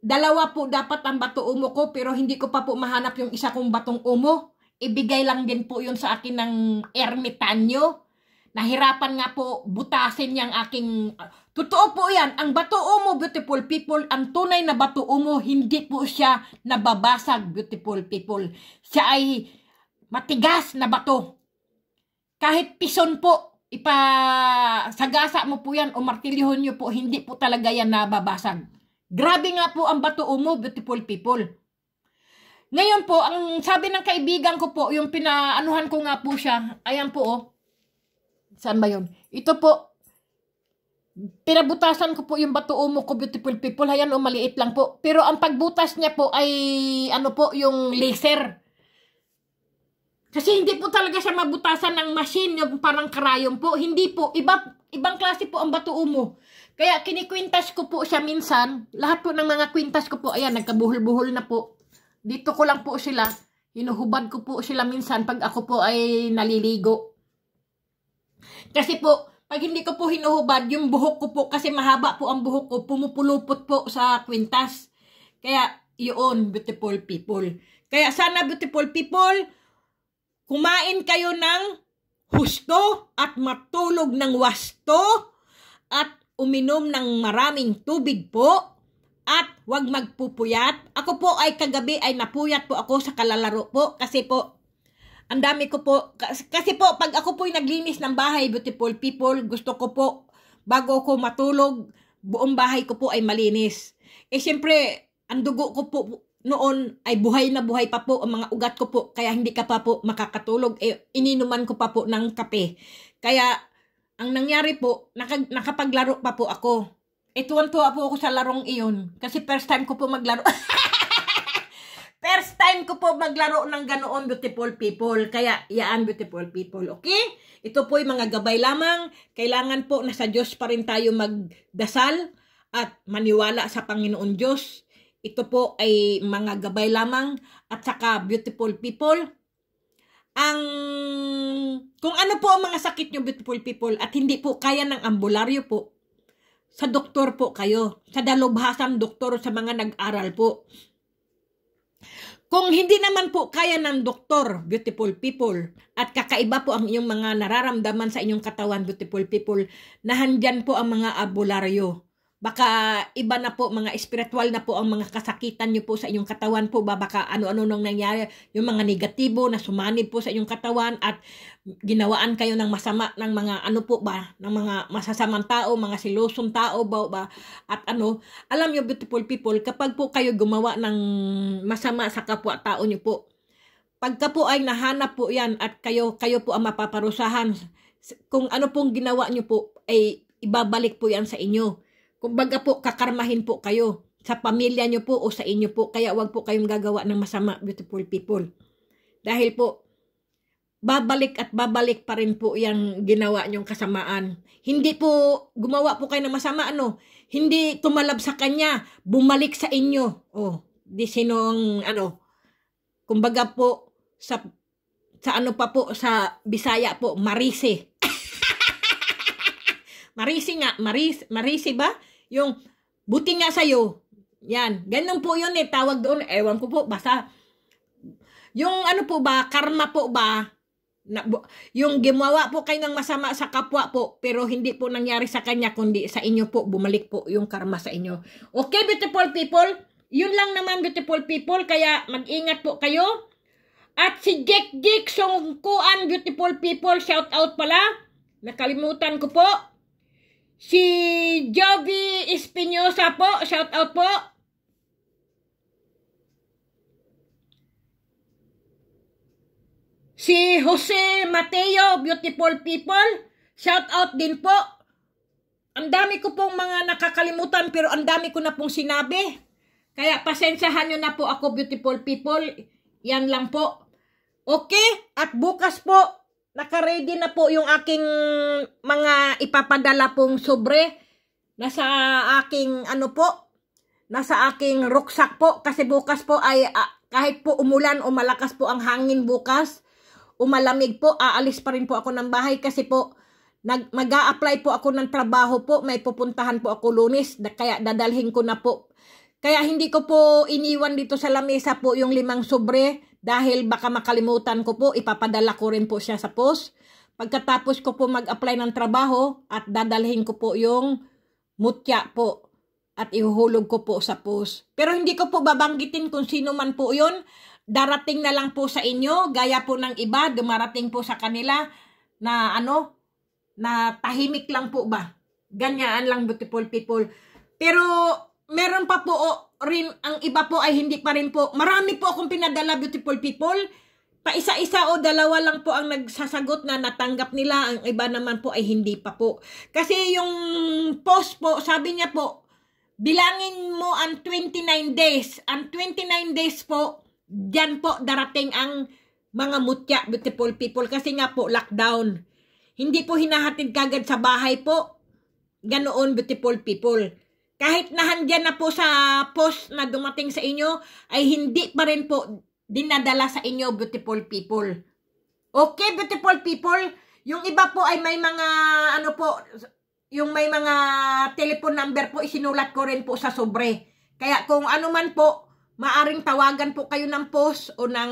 Dalawa po dapat ang bato umo ko pero hindi ko pa po mahanap yung isa kong batong umo. Ibigay lang din po yun sa akin ng ermitanyo. Nahirapan nga po butasin yung aking... Totoo po yan, ang bato umo, beautiful people, ang tunay na bato umo, hindi po siya nababasag, beautiful people. Siya ay matigas na bato. Kahit pison po, ipasagasa mo po yan o martilyohon nyo po, hindi po talaga yan nababasag. Grabe nga po ang bato oh, mo, beautiful people. Ngayon po, ang sabi ng kaibigan ko po, yung pinaanuhan ko nga po siya, ayan po oh. Saan ba yun? Ito po, pinabutasan ko po yung bato umo oh, ko, beautiful people. Ayan oh, maliit lang po. Pero ang pagbutas niya po ay, ano po, yung laser. Kasi hindi po talaga siya mabutasan ng machine, yung parang karayom po. Hindi po, iba, ibang klase po ang bato umo. Oh, kaya kinikwintas ko po siya minsan. Lahat po ng mga kwintas ko po, ayan, nagkabuhol-buhol na po. Dito ko lang po sila. Hinuhubad ko po sila minsan pag ako po ay naliligo. Kasi po, pag hindi ko po hinuhubad, yung buhok ko po, kasi mahaba po ang buhok ko, pumupulupot po sa kwintas. Kaya, yun, beautiful people. Kaya sana beautiful people, kumain kayo ng husto at matulog ng wasto at uminom ng maraming tubig po at huwag magpupuyat. Ako po ay kagabi ay napuyat po ako sa kalalaro po kasi po ang dami ko po kasi po pag ako po ay naglinis ng bahay beautiful people gusto ko po bago ko matulog buong bahay ko po ay malinis. Eh siyempre ang dugo ko po noon ay buhay na buhay pa po ang mga ugat ko po kaya hindi ka pa po makakatulog eh ininuman ko pa po ng kape. Kaya ang nangyari po, nakag, nakapaglaro pa po ako. Ituwan po ako sa larong iyon. Kasi first time ko po maglaro. first time ko po maglaro ng ganoon beautiful people. Kaya, yaan beautiful people. Okay? Ito po yung mga gabay lamang. Kailangan po, na sa Diyos pa rin tayo magdasal at maniwala sa Panginoon Diyos. Ito po ay mga gabay lamang at saka beautiful people ang kung ano po ang mga sakit nyo beautiful people at hindi po kaya ng ambularyo po sa doktor po kayo sa dalubhasang doktor sa mga nag-aral po kung hindi naman po kaya ng doktor beautiful people at kakaiba po ang inyong mga nararamdaman sa inyong katawan beautiful people nahandyan po ang mga ambularyo Baka iba na po, mga spiritual na po ang mga kasakitan niyo po sa inyong katawan po. Ba? Baka ano-ano nang nangyari, yung mga negatibo na sumanib po sa inyong katawan at ginawaan kayo ng masama ng mga ano po ba, ng mga masasamang tao, mga silosong tao ba, ba? At ano, alam nyo beautiful people, kapag po kayo gumawa ng masama sa kapwa-tao niyo po, pagka po ay nahanap po yan at kayo, kayo po ang mapaparusahan, kung ano pong ginawa niyo po, ay ibabalik po yan sa inyo. Kumbaga po, kakarmahin po kayo sa pamilya nyo po o sa inyo po. Kaya wag po kayong gagawa ng masama, beautiful people. Dahil po, babalik at babalik pa rin po yung ginawa nyong kasamaan. Hindi po, gumawa po kayo ng masama, ano? Hindi tumalab sa kanya, bumalik sa inyo. Oh, di sinong, ano, kumbaga po, sa, sa ano pa po, sa Bisaya po, Marise. Marise nga, Maris, Marisi ba? Yung, buti nga sa'yo. Yan. Ganun po yun eh. Tawag doon. Ewan ko po. Basta, yung ano po ba, karma po ba, na, yung gimawa po kayo ng masama sa kapwa po, pero hindi po nangyari sa kanya, kundi sa inyo po, bumalik po yung karma sa inyo. Okay, beautiful people? Yun lang naman, beautiful people, kaya mag-ingat po kayo. At si Jake Jake Songkuan, beautiful people, shout out pala. Nakalimutan ko po. Si Jovi Espinosa po, shout out po. Si Jose Mateo, beautiful people, shout out din po. Ang dami ko pong mga nakakalimutan pero ang dami ko na pong sinabi. Kaya pasensyahan nyo na po ako beautiful people. Yan lang po. Okay? At bukas po, Nakaready na po yung aking mga ipapadala pong sobre. Nasa aking ano po, nasa aking rucksack po. Kasi bukas po ay uh, kahit po umulan o malakas po ang hangin bukas, umalamig po, aalis pa rin po ako ng bahay kasi po nag mag apply po ako ng trabaho po, may pupuntahan po ako lunes, kaya dadalhin ko na po. Kaya hindi ko po iniwan dito sa lamesa po yung limang sobre dahil baka makalimutan ko po, ipapadala ko rin po siya sa post. Pagkatapos ko po mag-apply ng trabaho at dadalhin ko po yung mutya po at ihuhulog ko po sa post. Pero hindi ko po babanggitin kung sino man po yun. Darating na lang po sa inyo, gaya po ng iba, dumarating po sa kanila na ano, na tahimik lang po ba? Ganyan lang beautiful people. Pero meron pa po oh, rin, ang iba po ay hindi pa rin po. Marami po akong pinadala beautiful people. Paisa-isa o dalawa lang po ang nagsasagot na natanggap nila. Ang iba naman po ay hindi pa po. Kasi yung post po, sabi niya po, bilangin mo ang 29 days. Ang 29 days po, dyan po darating ang mga mutya, beautiful people. Kasi nga po, lockdown. Hindi po hinahatid kagad sa bahay po. Ganoon, beautiful people kahit na nahandyan na po sa post na dumating sa inyo, ay hindi pa rin po dinadala sa inyo, beautiful people. Okay, beautiful people, yung iba po ay may mga, ano po, yung may mga telephone number po, isinulat ko rin po sa sobre. Kaya kung ano man po, maaring tawagan po kayo ng post o ng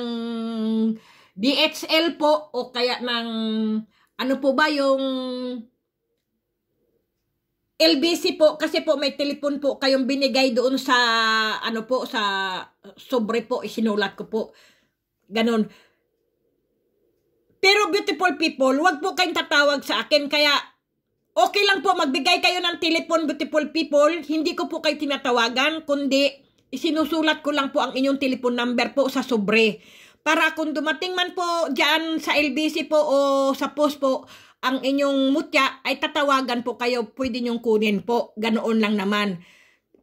DHL po, o kaya ng, ano po ba yung LBC po kasi po may telepon po kayong binigay doon sa ano po sa sobre po isinulat ko po. Ganon. Pero beautiful people, wag po kayong tatawag sa akin kaya okay lang po magbigay kayo ng telepon beautiful people. Hindi ko po kayo tinatawagan kundi isinusulat ko lang po ang inyong telepon number po sa sobre. Para kung dumating man po diyan sa LBC po o sa post po, ang inyong mutya ay tatawagan po kayo, pwede niyong kunin po. Ganoon lang naman.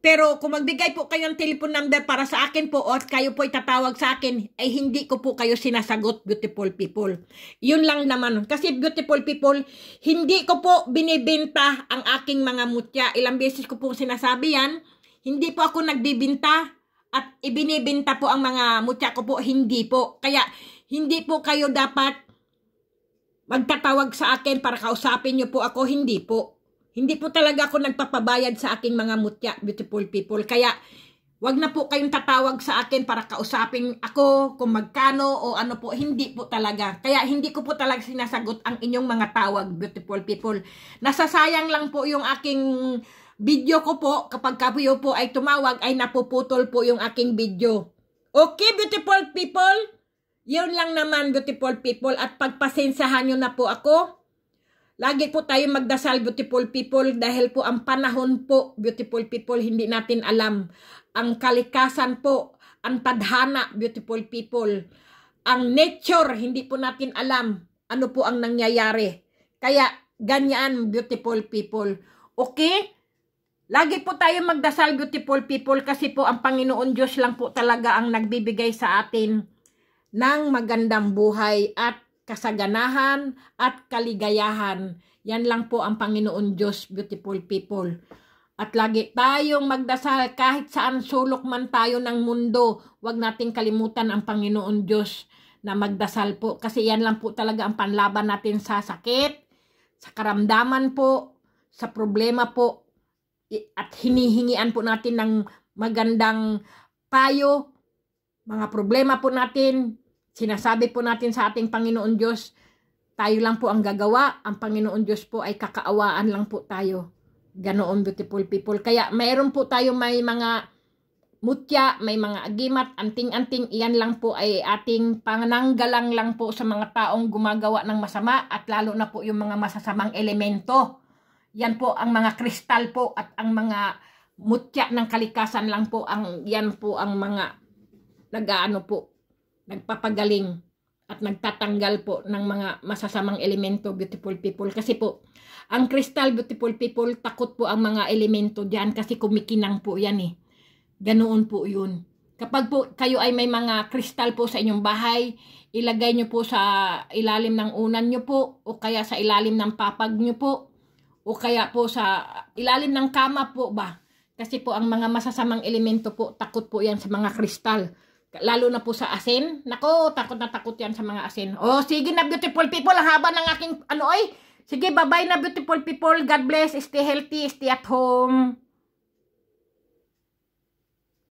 Pero kung magbigay po kayo ng telephone number para sa akin po at kayo po ay tatawag sa akin, ay hindi ko po kayo sinasagot, beautiful people. Yun lang naman. Kasi beautiful people, hindi ko po binibenta ang aking mga mutya. Ilang beses ko po sinasabi yan. Hindi po ako nagbibinta at ibinibenta po ang mga mutya ko po. Hindi po. Kaya hindi po kayo dapat magtatawag sa akin para kausapin niyo po ako. Hindi po. Hindi po talaga ako nagpapabayad sa aking mga mutya, beautiful people. Kaya, wag na po kayong tatawag sa akin para kausapin ako kung magkano o ano po. Hindi po talaga. Kaya, hindi ko po talaga sinasagot ang inyong mga tawag, beautiful people. Nasasayang lang po yung aking video ko po, kapag kayo po ay tumawag, ay napuputol po yung aking video. Okay, beautiful people? Yun lang naman, beautiful people. At pagpasensahan nyo na po ako. Lagi po tayo magdasal, beautiful people, dahil po ang panahon po, beautiful people, hindi natin alam. Ang kalikasan po, ang tadhana, beautiful people. Ang nature, hindi po natin alam ano po ang nangyayari. Kaya, ganyan, beautiful people. Okay? Lagi po tayo magdasal, beautiful people, kasi po ang Panginoon Diyos lang po talaga ang nagbibigay sa atin ng magandang buhay at kasaganahan at kaligayahan. Yan lang po ang Panginoon Diyos, beautiful people. At lagi tayong magdasal kahit saan sulok man tayo ng mundo. Huwag nating kalimutan ang Panginoon Diyos na magdasal po. Kasi yan lang po talaga ang panlaban natin sa sakit, sa karamdaman po, sa problema po. At hinihingian po natin ng magandang payo, mga problema po natin, Sinasabi po natin sa ating Panginoon Diyos, tayo lang po ang gagawa. Ang Panginoon Diyos po ay kakaawaan lang po tayo. Ganoon beautiful people. Kaya mayroon po tayo may mga mutya, may mga agimat, anting-anting. Iyan lang po ay ating pananggalang lang po sa mga taong gumagawa ng masama at lalo na po yung mga masasamang elemento. Yan po ang mga kristal po at ang mga mutya ng kalikasan lang po ang yan po ang mga nagaano po nagpapagaling at nagtatanggal po ng mga masasamang elemento, beautiful people. Kasi po, ang crystal, beautiful people, takot po ang mga elemento diyan kasi kumikinang po yan eh. Ganoon po yun. Kapag po kayo ay may mga crystal po sa inyong bahay, ilagay nyo po sa ilalim ng unan nyo po o kaya sa ilalim ng papag nyo po o kaya po sa ilalim ng kama po ba. Kasi po ang mga masasamang elemento po, takot po yan sa mga crystal. Lalo na po sa asin. Nako, takot na takot yan sa mga asin. Oh, sige na beautiful people. Ang haba ng aking, ano ay. Sige, bye-bye na beautiful people. God bless. Stay healthy. Stay at home.